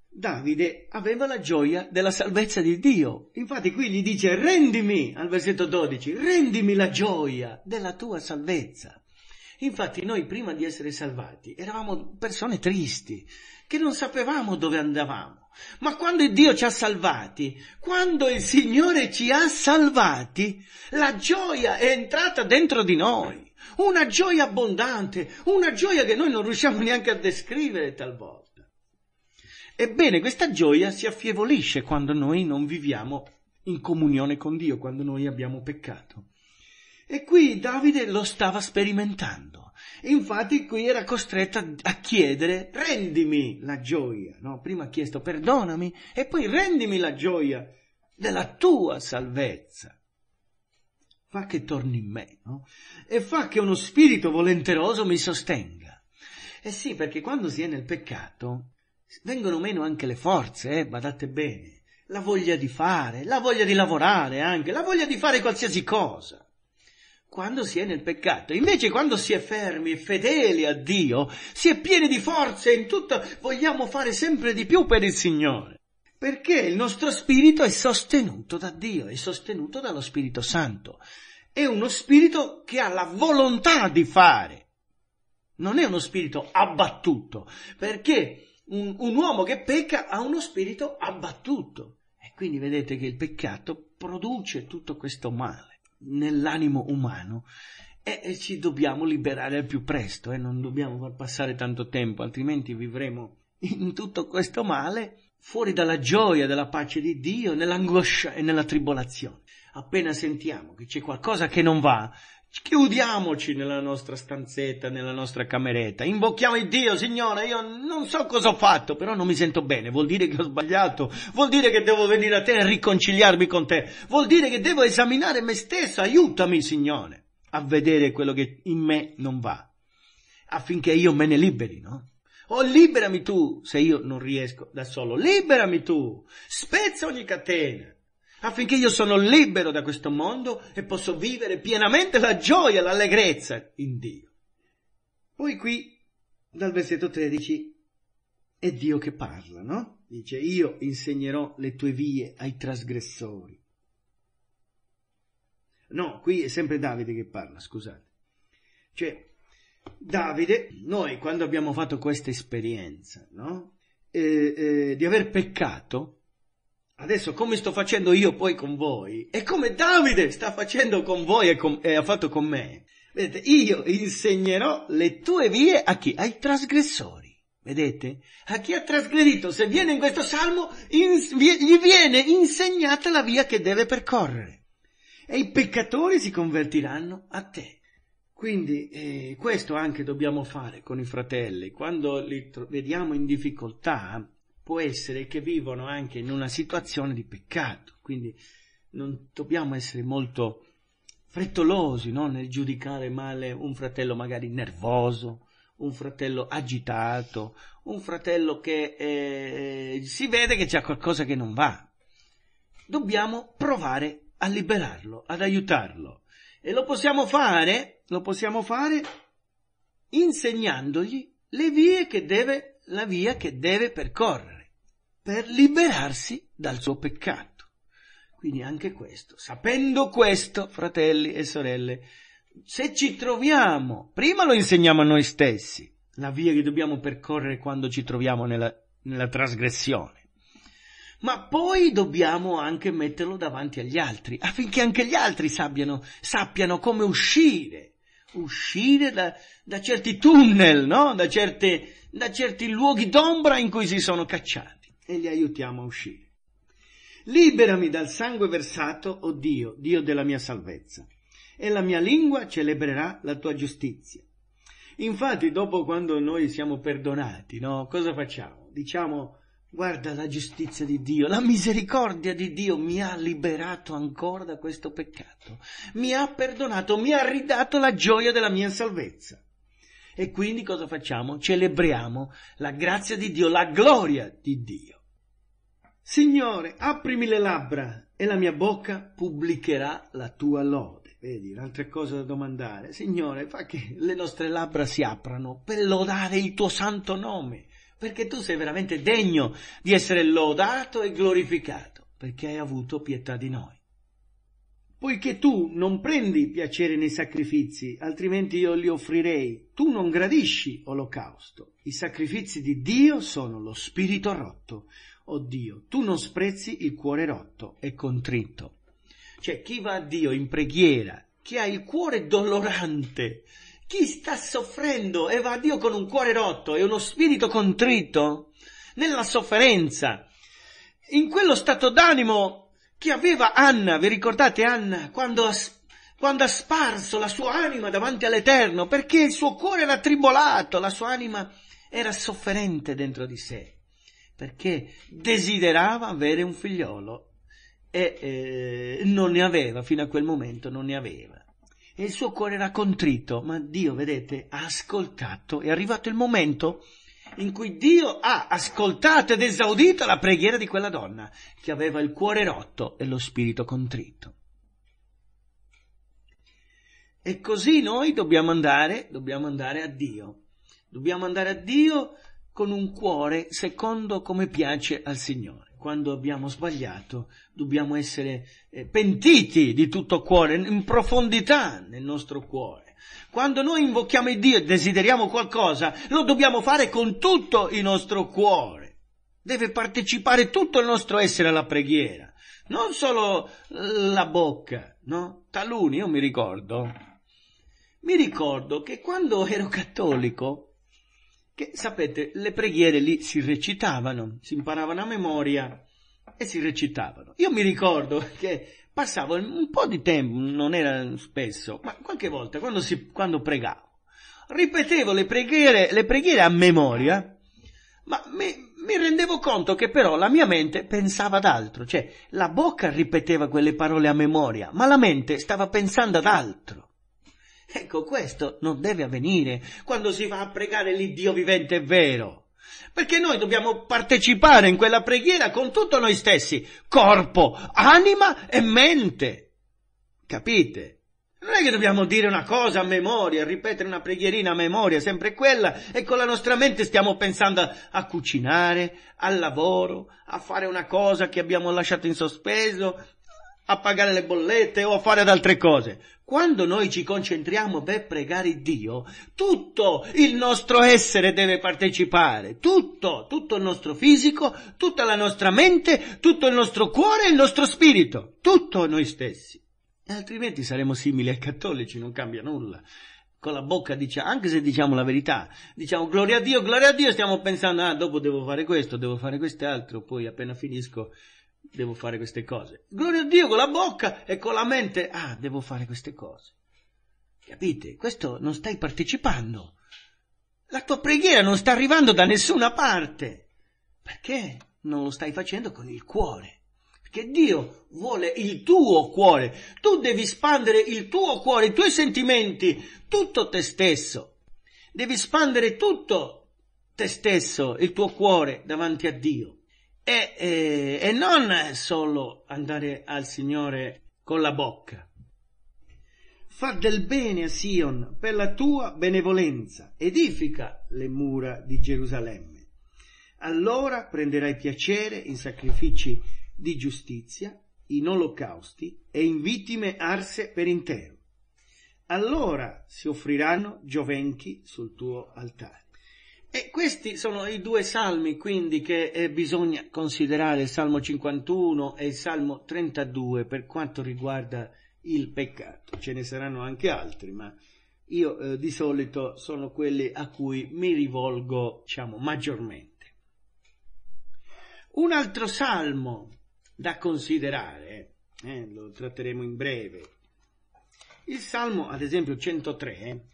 Davide aveva la gioia della salvezza di Dio. Infatti qui gli dice rendimi, al versetto 12, rendimi la gioia della tua salvezza. Infatti noi prima di essere salvati eravamo persone tristi, che non sapevamo dove andavamo. Ma quando Dio ci ha salvati, quando il Signore ci ha salvati, la gioia è entrata dentro di noi una gioia abbondante, una gioia che noi non riusciamo neanche a descrivere talvolta. Ebbene, questa gioia si affievolisce quando noi non viviamo in comunione con Dio, quando noi abbiamo peccato. E qui Davide lo stava sperimentando. Infatti qui era costretto a chiedere rendimi la gioia, no? Prima ha chiesto perdonami e poi rendimi la gioia della tua salvezza fa che torni in me no? e fa che uno spirito volenteroso mi sostenga. Eh sì, perché quando si è nel peccato vengono meno anche le forze, eh, badate bene, la voglia di fare, la voglia di lavorare anche, la voglia di fare qualsiasi cosa. Quando si è nel peccato, invece quando si è fermi e fedeli a Dio, si è pieni di forze in tutto, vogliamo fare sempre di più per il Signore. Perché il nostro spirito è sostenuto da Dio, è sostenuto dallo Spirito Santo. È uno spirito che ha la volontà di fare. Non è uno spirito abbattuto, perché un, un uomo che pecca ha uno spirito abbattuto. E quindi vedete che il peccato produce tutto questo male nell'animo umano e, ci dobbiamo liberare al più presto e eh? non dobbiamo far passare tanto tempo, altrimenti vivremo in tutto questo male fuori dalla gioia della pace di Dio, nell'angoscia e nella tribolazione. Appena sentiamo che c'è qualcosa che non va, chiudiamoci nella nostra stanzetta, nella nostra cameretta, invochiamo il Dio, Signore, io non so cosa ho fatto, però non mi sento bene, vuol dire che ho sbagliato, vuol dire che devo venire a te e riconciliarmi con te, vuol dire che devo esaminare me stesso, aiutami, Signore, a vedere quello che in me non va, affinché io me ne liberi, no? Oh, liberami tu se io non riesco da solo. Liberami tu. Spezza ogni catena affinché io sono libero da questo mondo e posso vivere pienamente la gioia, l'allegrezza in Dio. Poi qui, dal versetto 13, è Dio che parla, no? Dice, io insegnerò le tue vie ai trasgressori. No, qui è sempre Davide che parla, scusate. Cioè, Davide, noi quando abbiamo fatto questa esperienza, no? eh, eh, di aver peccato, adesso come sto facendo io poi con voi, e come Davide sta facendo con voi e, con, e ha fatto con me, vedete, io insegnerò le tue vie a chi? Ai trasgressori. Vedete? A chi ha trasgredito, se viene in questo salmo, in, gli viene insegnata la via che deve percorrere. E i peccatori si convertiranno a te. Quindi eh, questo anche dobbiamo fare con i fratelli, quando li tro- vediamo in difficoltà può essere che vivono anche in una situazione di peccato, quindi non dobbiamo essere molto frettolosi no? nel giudicare male un fratello magari nervoso, un fratello agitato, un fratello che eh, si vede che c'è qualcosa che non va. Dobbiamo provare a liberarlo, ad aiutarlo e lo possiamo fare lo possiamo fare insegnandogli le vie che deve, la via che deve percorrere per liberarsi dal suo peccato. Quindi anche questo, sapendo questo, fratelli e sorelle, se ci troviamo, prima lo insegniamo a noi stessi, la via che dobbiamo percorrere quando ci troviamo nella, nella trasgressione, ma poi dobbiamo anche metterlo davanti agli altri, affinché anche gli altri sappiano, sappiano come uscire uscire da, da certi tunnel, no? da, certe, da certi luoghi d'ombra in cui si sono cacciati e li aiutiamo a uscire. Liberami dal sangue versato, o oh Dio, Dio della mia salvezza, e la mia lingua celebrerà la tua giustizia. Infatti, dopo quando noi siamo perdonati, no? Cosa facciamo? Diciamo, Guarda la giustizia di Dio, la misericordia di Dio mi ha liberato ancora da questo peccato, mi ha perdonato, mi ha ridato la gioia della mia salvezza. E quindi cosa facciamo? Celebriamo la grazia di Dio, la gloria di Dio. Signore, aprimi le labbra e la mia bocca pubblicherà la tua lode. Vedi, un'altra cosa da domandare. Signore, fa che le nostre labbra si aprano per lodare il tuo santo nome perché tu sei veramente degno di essere lodato e glorificato, perché hai avuto pietà di noi. Poiché tu non prendi piacere nei sacrifici, altrimenti io li offrirei, tu non gradisci olocausto. I sacrifici di Dio sono lo spirito rotto. O Dio, tu non sprezzi il cuore rotto e contritto. Cioè, chi va a Dio in preghiera, chi ha il cuore dolorante, chi sta soffrendo e va a Dio con un cuore rotto e uno spirito contrito nella sofferenza, in quello stato d'animo che aveva Anna, vi ricordate Anna, quando ha, quando ha sparso la sua anima davanti all'Eterno, perché il suo cuore era tribolato, la sua anima era sofferente dentro di sé, perché desiderava avere un figliolo e eh, non ne aveva, fino a quel momento non ne aveva e il suo cuore era contrito, ma Dio, vedete, ha ascoltato, è arrivato il momento in cui Dio ha ascoltato ed esaudito la preghiera di quella donna che aveva il cuore rotto e lo spirito contrito. E così noi dobbiamo andare, dobbiamo andare a Dio. Dobbiamo andare a Dio con un cuore secondo come piace al Signore quando abbiamo sbagliato, dobbiamo essere eh, pentiti di tutto cuore, in profondità nel nostro cuore. Quando noi invochiamo il Dio e desideriamo qualcosa, lo dobbiamo fare con tutto il nostro cuore. Deve partecipare tutto il nostro essere alla preghiera, non solo eh, la bocca, no? Taluni, io mi ricordo, mi ricordo che quando ero cattolico, che sapete, le preghiere lì si recitavano, si imparavano a memoria e si recitavano. Io mi ricordo che passavo un po' di tempo, non era spesso, ma qualche volta quando, si, quando pregavo, ripetevo le preghiere, le preghiere a memoria, ma mi, mi rendevo conto che però la mia mente pensava ad altro, cioè la bocca ripeteva quelle parole a memoria, ma la mente stava pensando ad altro. Ecco, questo non deve avvenire quando si va a pregare l'Iddio vivente e vero. Perché noi dobbiamo partecipare in quella preghiera con tutto noi stessi, corpo, anima e mente. Capite? Non è che dobbiamo dire una cosa a memoria, ripetere una preghierina a memoria, sempre quella, e con la nostra mente stiamo pensando a cucinare, al lavoro, a fare una cosa che abbiamo lasciato in sospeso, a pagare le bollette o a fare ad altre cose. Quando noi ci concentriamo per pregare Dio, tutto il nostro essere deve partecipare, tutto, tutto il nostro fisico, tutta la nostra mente, tutto il nostro cuore, e il nostro spirito, tutto noi stessi. Altrimenti saremo simili ai cattolici, non cambia nulla. Con la bocca diciamo, anche se diciamo la verità, diciamo gloria a Dio, gloria a Dio, stiamo pensando, ah, dopo devo fare questo, devo fare quest'altro, poi appena finisco devo fare queste cose. Gloria a Dio con la bocca e con la mente, ah, devo fare queste cose. Capite? Questo non stai partecipando. La tua preghiera non sta arrivando da nessuna parte. Perché non lo stai facendo con il cuore? Perché Dio vuole il tuo cuore. Tu devi spandere il tuo cuore, i tuoi sentimenti, tutto te stesso. Devi spandere tutto te stesso, il tuo cuore davanti a Dio e, e, eh, e non solo andare al Signore con la bocca. Fa del bene a Sion per la tua benevolenza, edifica le mura di Gerusalemme. Allora prenderai piacere in sacrifici di giustizia, in olocausti e in vittime arse per intero. Allora si offriranno giovenchi sul tuo altare. E questi sono i due salmi quindi che eh, bisogna considerare, il Salmo 51 e il Salmo 32 per quanto riguarda il peccato. Ce ne saranno anche altri, ma io eh, di solito sono quelli a cui mi rivolgo, diciamo, maggiormente. Un altro salmo da considerare, eh, lo tratteremo in breve. Il salmo, ad esempio, 103,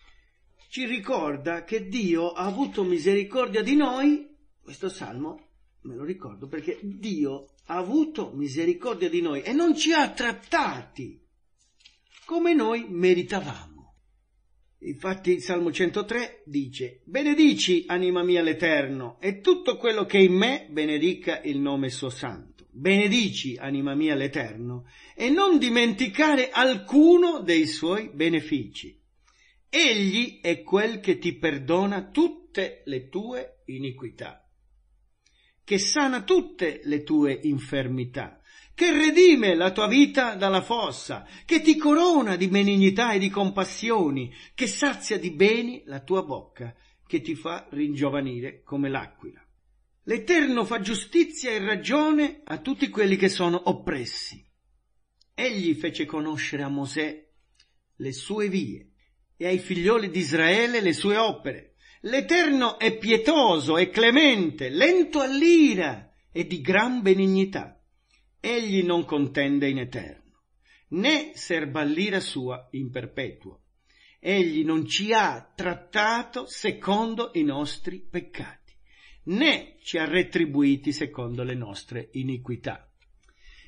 ci ricorda che Dio ha avuto misericordia di noi, questo salmo me lo ricordo perché Dio ha avuto misericordia di noi e non ci ha trattati come noi meritavamo. Infatti il Salmo 103 dice, benedici anima mia l'Eterno e tutto quello che è in me benedica il nome suo santo. Benedici anima mia l'Eterno e non dimenticare alcuno dei suoi benefici. Egli è quel che ti perdona tutte le tue iniquità, che sana tutte le tue infermità, che redime la tua vita dalla fossa, che ti corona di benignità e di compassioni, che sazia di beni la tua bocca, che ti fa ringiovanire come l'aquila. L'Eterno fa giustizia e ragione a tutti quelli che sono oppressi. Egli fece conoscere a Mosè le sue vie e ai figlioli di Israele le sue opere. L'Eterno è pietoso e clemente, lento all'ira e di gran benignità. Egli non contende in eterno, né serba all'ira sua in perpetuo. Egli non ci ha trattato secondo i nostri peccati, né ci ha retribuiti secondo le nostre iniquità.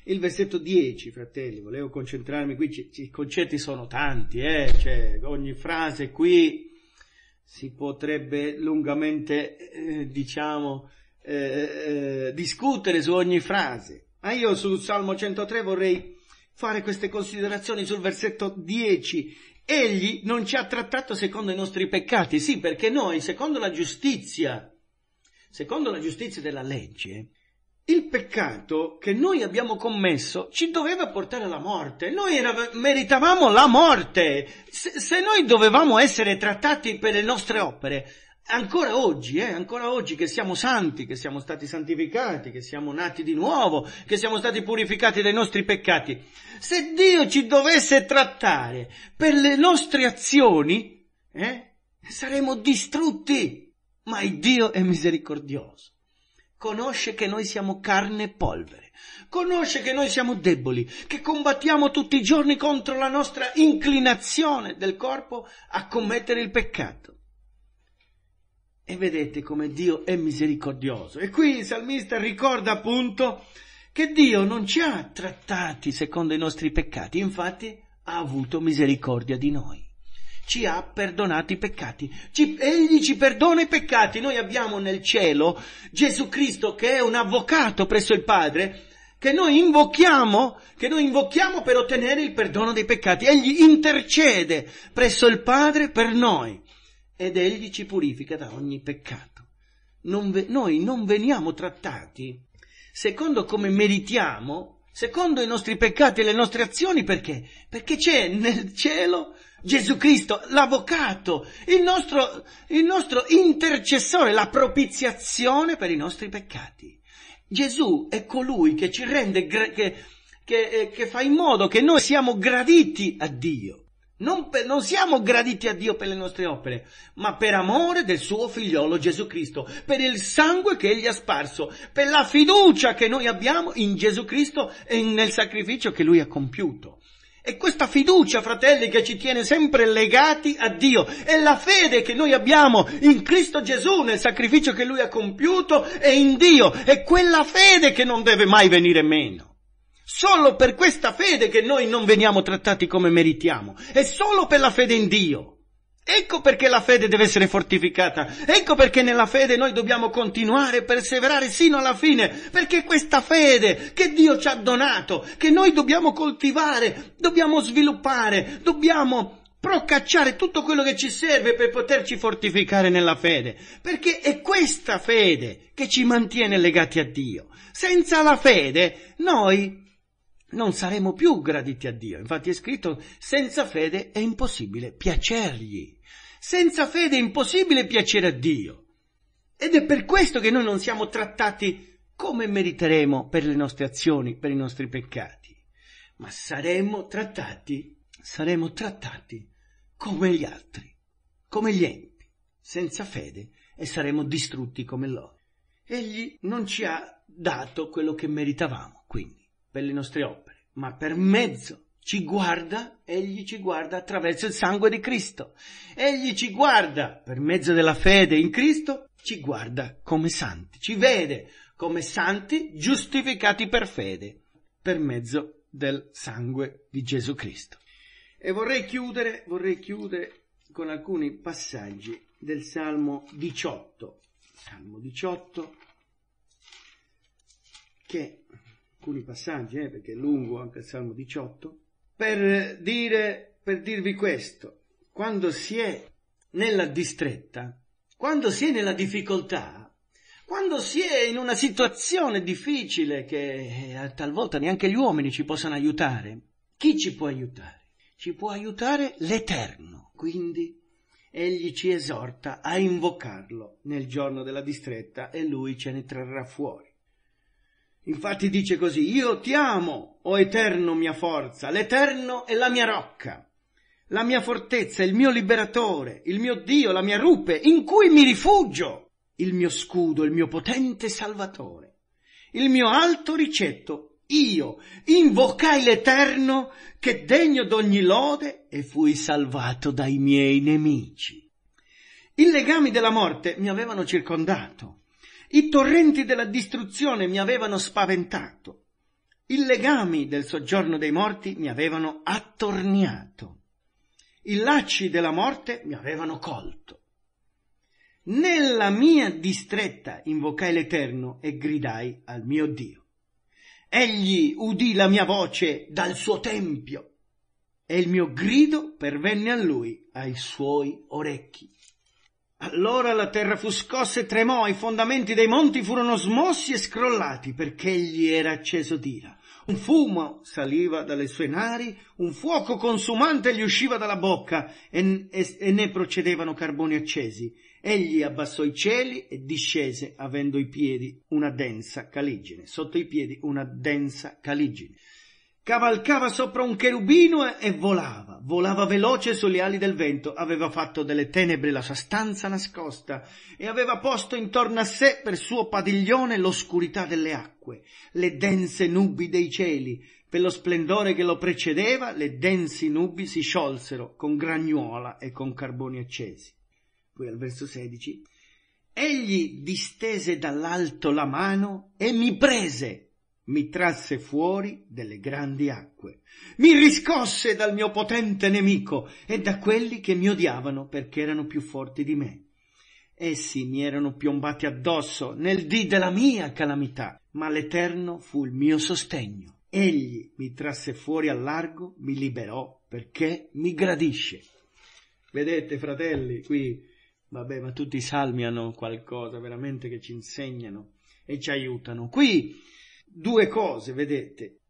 Il versetto 10, fratelli, volevo concentrarmi qui, ci, ci, i concetti sono tanti, eh? cioè, ogni frase qui si potrebbe lungamente, eh, diciamo, eh, eh discutere su ogni frase. Ma io sul Salmo 103 vorrei fare queste considerazioni sul versetto 10. Egli non ci ha trattato secondo i nostri peccati, sì, perché noi, secondo la giustizia, secondo la giustizia della legge, il peccato che noi abbiamo commesso ci doveva portare alla morte. Noi era, meritavamo la morte. Se, se, noi dovevamo essere trattati per le nostre opere, ancora oggi, eh, ancora oggi che siamo santi, che siamo stati santificati, che siamo nati di nuovo, che siamo stati purificati dai nostri peccati, se Dio ci dovesse trattare per le nostre azioni, eh, saremmo distrutti. Ma il Dio è misericordioso Conosce che noi siamo carne e polvere, conosce che noi siamo deboli, che combattiamo tutti i giorni contro la nostra inclinazione del corpo a commettere il peccato. E vedete come Dio è misericordioso. E qui il salmista ricorda appunto che Dio non ci ha trattati secondo i nostri peccati, infatti ha avuto misericordia di noi ci ha perdonato i peccati. Ci, egli ci perdona i peccati. Noi abbiamo nel cielo Gesù Cristo che è un avvocato presso il Padre che noi invochiamo, che noi invochiamo per ottenere il perdono dei peccati. Egli intercede presso il Padre per noi ed egli ci purifica da ogni peccato. Non ve, noi non veniamo trattati secondo come meritiamo, secondo i nostri peccati e le nostre azioni, perché? Perché c'è nel cielo Gesù Cristo, l'avvocato, il nostro, il nostro intercessore, la propiziazione per i nostri peccati. Gesù è colui che ci rende, che, che, eh, che fa in modo che noi siamo graditi a Dio. Non, per, non, siamo graditi a Dio per le nostre opere, ma per amore del suo figliolo Gesù Cristo, per il sangue che egli ha sparso, per la fiducia che noi abbiamo in Gesù Cristo e nel sacrificio che lui ha compiuto. È questa fiducia, fratelli, che ci tiene sempre legati a Dio. È la fede che noi abbiamo in Cristo Gesù, nel sacrificio che Lui ha compiuto e in Dio. È quella fede che non deve mai venire meno. Solo per questa fede che noi non veniamo trattati come meritiamo. È solo per la fede in Dio. Ecco perché la fede deve essere fortificata, ecco perché nella fede noi dobbiamo continuare e perseverare sino alla fine, perché questa fede che Dio ci ha donato, che noi dobbiamo coltivare, dobbiamo sviluppare, dobbiamo procacciare tutto quello che ci serve per poterci fortificare nella fede, perché è questa fede che ci mantiene legati a Dio. Senza la fede noi non saremo più graditi a Dio. Infatti è scritto, senza fede è impossibile piacergli. Senza fede è impossibile piacere a Dio. Ed è per questo che noi non siamo trattati come meriteremo per le nostre azioni, per i nostri peccati, ma saremo trattati, saremo trattati come gli altri, come gli enti, senza fede e saremo distrutti come loro. Egli non ci ha dato quello che meritavamo, quindi, per le nostre opere ma per mezzo ci guarda, egli ci guarda attraverso il sangue di Cristo. Egli ci guarda per mezzo della fede in Cristo, ci guarda come santi, ci vede come santi giustificati per fede, per mezzo del sangue di Gesù Cristo. E vorrei chiudere, vorrei chiudere con alcuni passaggi del Salmo 18. Salmo 18 che alcuni passaggi, eh, perché è lungo anche il Salmo 18, per, dire, per dirvi questo, quando si è nella distretta, quando si è nella difficoltà, quando si è in una situazione difficile che eh, talvolta neanche gli uomini ci possano aiutare, chi ci può aiutare? Ci può aiutare l'Eterno, quindi egli ci esorta a invocarlo nel giorno della distretta e lui ce ne trarrà fuori. Infatti dice così, io ti amo, o eterno mia forza, l'eterno è la mia rocca, la mia fortezza, il mio liberatore, il mio Dio, la mia rupe, in cui mi rifugio, il mio scudo, il mio potente salvatore, il mio alto ricetto. Io invocai l'Eterno che degno d'ogni lode e fui salvato dai miei nemici. I legami della morte mi avevano circondato i torrenti della distruzione mi avevano spaventato. I legami del soggiorno dei morti mi avevano attorniato. I lacci della morte mi avevano colto. Nella mia distretta invocai l'Eterno e gridai al mio Dio. Egli udì la mia voce dal suo tempio e il mio grido pervenne a lui ai suoi orecchi. Allora la terra fu scossa e tremò, i fondamenti dei monti furono smossi e scrollati, perché egli era acceso d'ira. Un fumo saliva dalle sue nari, un fuoco consumante gli usciva dalla bocca e, e, e ne procedevano carboni accesi. Egli abbassò i cieli e discese, avendo i piedi una densa caligine, sotto i piedi una densa caligine cavalcava sopra un cherubino e volava, volava veloce sulle ali del vento, aveva fatto delle tenebre la sua stanza nascosta e aveva posto intorno a sé per suo padiglione l'oscurità delle acque, le dense nubi dei cieli, per lo splendore che lo precedeva le densi nubi si sciolsero con gragnuola e con carboni accesi. Poi al verso 16 Egli distese dall'alto la mano e mi prese mi trasse fuori delle grandi acque, mi riscosse dal mio potente nemico e da quelli che mi odiavano perché erano più forti di me. Essi mi erano piombati addosso nel dì della mia calamità, ma l'Eterno fu il mio sostegno. Egli mi trasse fuori al largo, mi liberò perché mi gradisce. Vedete, fratelli, qui, vabbè, ma tutti i salmi hanno qualcosa veramente che ci insegnano e ci aiutano. Qui Due cose, vedete.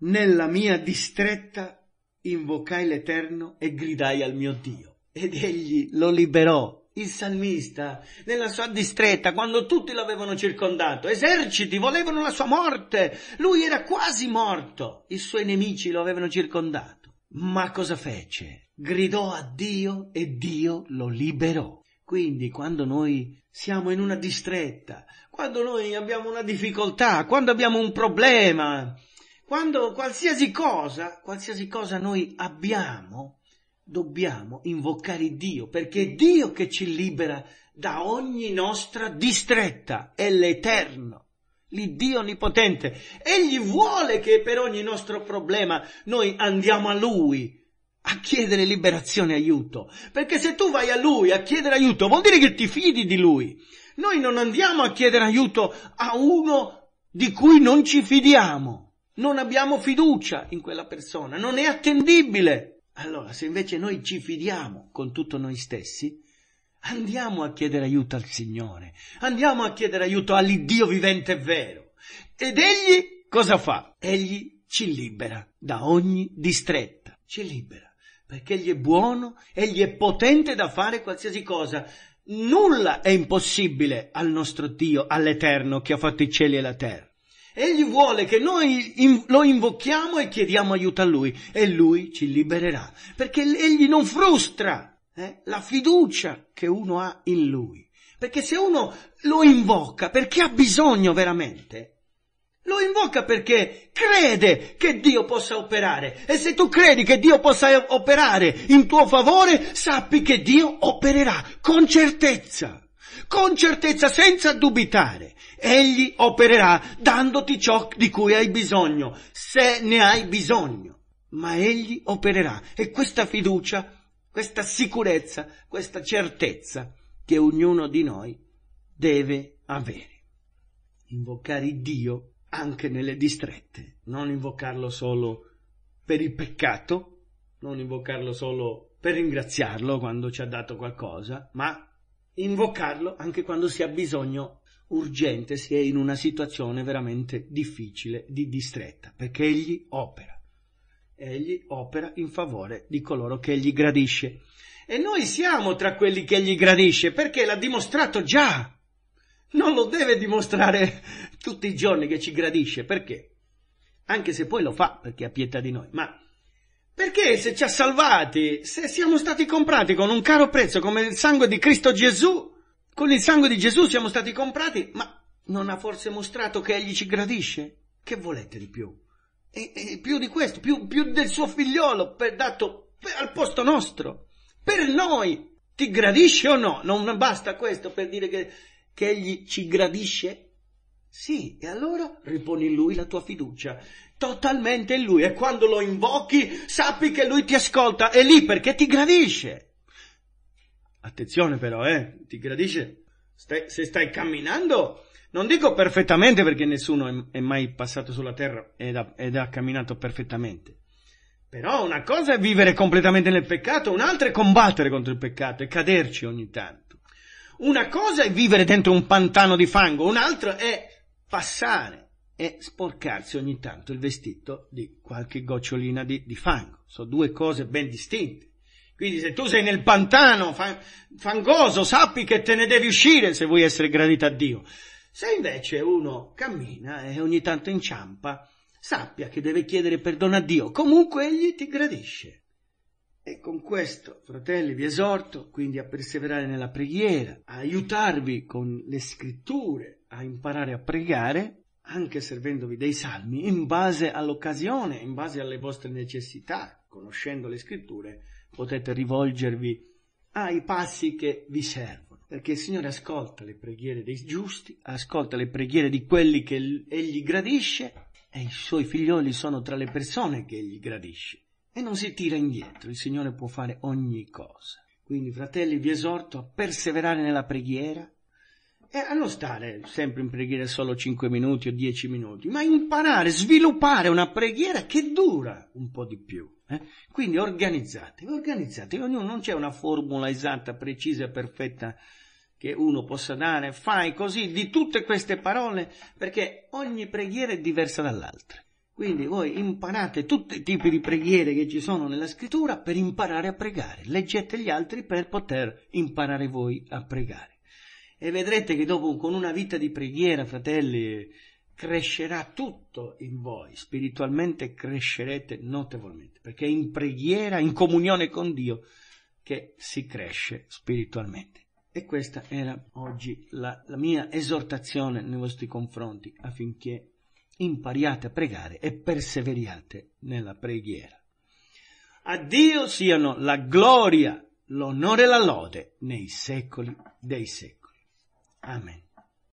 Nella mia distretta invocai l'Eterno e gridai al mio Dio ed egli lo liberò. Il salmista, nella sua distretta, quando tutti l'avevano circondato, eserciti volevano la sua morte, lui era quasi morto, i suoi nemici lo avevano circondato. Ma cosa fece? Gridò a Dio e Dio lo liberò. Quindi quando noi siamo in una distretta, quando noi abbiamo una difficoltà, quando abbiamo un problema, quando qualsiasi cosa, qualsiasi cosa noi abbiamo, dobbiamo invocare Dio, perché è Dio che ci libera da ogni nostra distretta, è l'Eterno, l'Iddio Onnipotente. Egli vuole che per ogni nostro problema noi andiamo a Lui, a chiedere liberazione e aiuto. Perché se tu vai a lui a chiedere aiuto, vuol dire che ti fidi di lui. Noi non andiamo a chiedere aiuto a uno di cui non ci fidiamo. Non abbiamo fiducia in quella persona, non è attendibile. Allora, se invece noi ci fidiamo con tutto noi stessi, andiamo a chiedere aiuto al Signore, andiamo a chiedere aiuto all'Iddio vivente e vero. Ed egli cosa fa? Egli ci libera da ogni distretta, ci libera perché egli è buono, egli è potente da fare qualsiasi cosa. Nulla è impossibile al nostro Dio, all'Eterno che ha fatto i cieli e la terra. Egli vuole che noi lo invochiamo e chiediamo aiuto a Lui e Lui ci libererà, perché Egli non frustra eh, la fiducia che uno ha in Lui. Perché se uno lo invoca perché ha bisogno veramente, lo invoca perché crede che Dio possa operare. E se tu credi che Dio possa operare in tuo favore, sappi che Dio opererà con certezza. Con certezza, senza dubitare. Egli opererà dandoti ciò di cui hai bisogno, se ne hai bisogno. Ma egli opererà. E questa fiducia, questa sicurezza, questa certezza che ognuno di noi deve avere. Invocare Dio anche nelle distrette, non invocarlo solo per il peccato, non invocarlo solo per ringraziarlo quando ci ha dato qualcosa, ma invocarlo anche quando si ha bisogno urgente, si è in una situazione veramente difficile, di distretta, perché egli opera. Egli opera in favore di coloro che egli gradisce. E noi siamo tra quelli che egli gradisce, perché l'ha dimostrato già. Non lo deve dimostrare tutti i giorni che ci gradisce, perché? Anche se poi lo fa perché ha pietà di noi, ma perché se ci ha salvati, se siamo stati comprati con un caro prezzo come il sangue di Cristo Gesù, con il sangue di Gesù siamo stati comprati, ma non ha forse mostrato che egli ci gradisce? Che volete di più? E, e più di questo, più, più del suo figliolo per, dato per, al posto nostro, per noi. Ti gradisce o no? Non basta questo per dire che, che egli ci gradisce? Sì, e allora riponi in lui la tua fiducia, totalmente in lui, e quando lo invochi sappi che lui ti ascolta, è lì perché ti gradisce. Attenzione però, eh, ti gradisce. Stai, se stai camminando, non dico perfettamente perché nessuno è, è mai passato sulla terra ed ha, ed ha camminato perfettamente. Però una cosa è vivere completamente nel peccato, un'altra è combattere contro il peccato e caderci ogni tanto. Una cosa è vivere dentro un pantano di fango, un'altra è passare e sporcarsi ogni tanto il vestito di qualche gocciolina di, di fango. Sono due cose ben distinte. Quindi se tu sei nel pantano fangoso, sappi che te ne devi uscire se vuoi essere gradito a Dio. Se invece uno cammina e ogni tanto inciampa, sappia che deve chiedere perdono a Dio, comunque egli ti gradisce. E con questo, fratelli, vi esorto quindi a perseverare nella preghiera, a aiutarvi con le scritture, a imparare a pregare anche servendovi dei salmi in base all'occasione, in base alle vostre necessità, conoscendo le scritture, potete rivolgervi ai passi che vi servono, perché il Signore ascolta le preghiere dei giusti, ascolta le preghiere di quelli che egli gradisce e i suoi figlioli sono tra le persone che egli gradisce e non si tira indietro, il Signore può fare ogni cosa. Quindi, fratelli, vi esorto a perseverare nella preghiera, e eh, a non stare sempre in preghiera solo 5 minuti o 10 minuti, ma imparare, sviluppare una preghiera che dura un po' di più. Eh? Quindi organizzatevi, organizzatevi, ognuno non c'è una formula esatta, precisa, perfetta che uno possa dare, fai così di tutte queste parole, perché ogni preghiera è diversa dall'altra. Quindi voi imparate tutti i tipi di preghiere che ci sono nella scrittura per imparare a pregare, leggete gli altri per poter imparare voi a pregare e vedrete che dopo con una vita di preghiera, fratelli, crescerà tutto in voi, spiritualmente crescerete notevolmente, perché è in preghiera, in comunione con Dio, che si cresce spiritualmente. E questa era oggi la, la mia esortazione nei vostri confronti affinché impariate a pregare e perseveriate nella preghiera. A Dio siano la gloria, l'onore e la lode nei secoli dei secoli. Amén.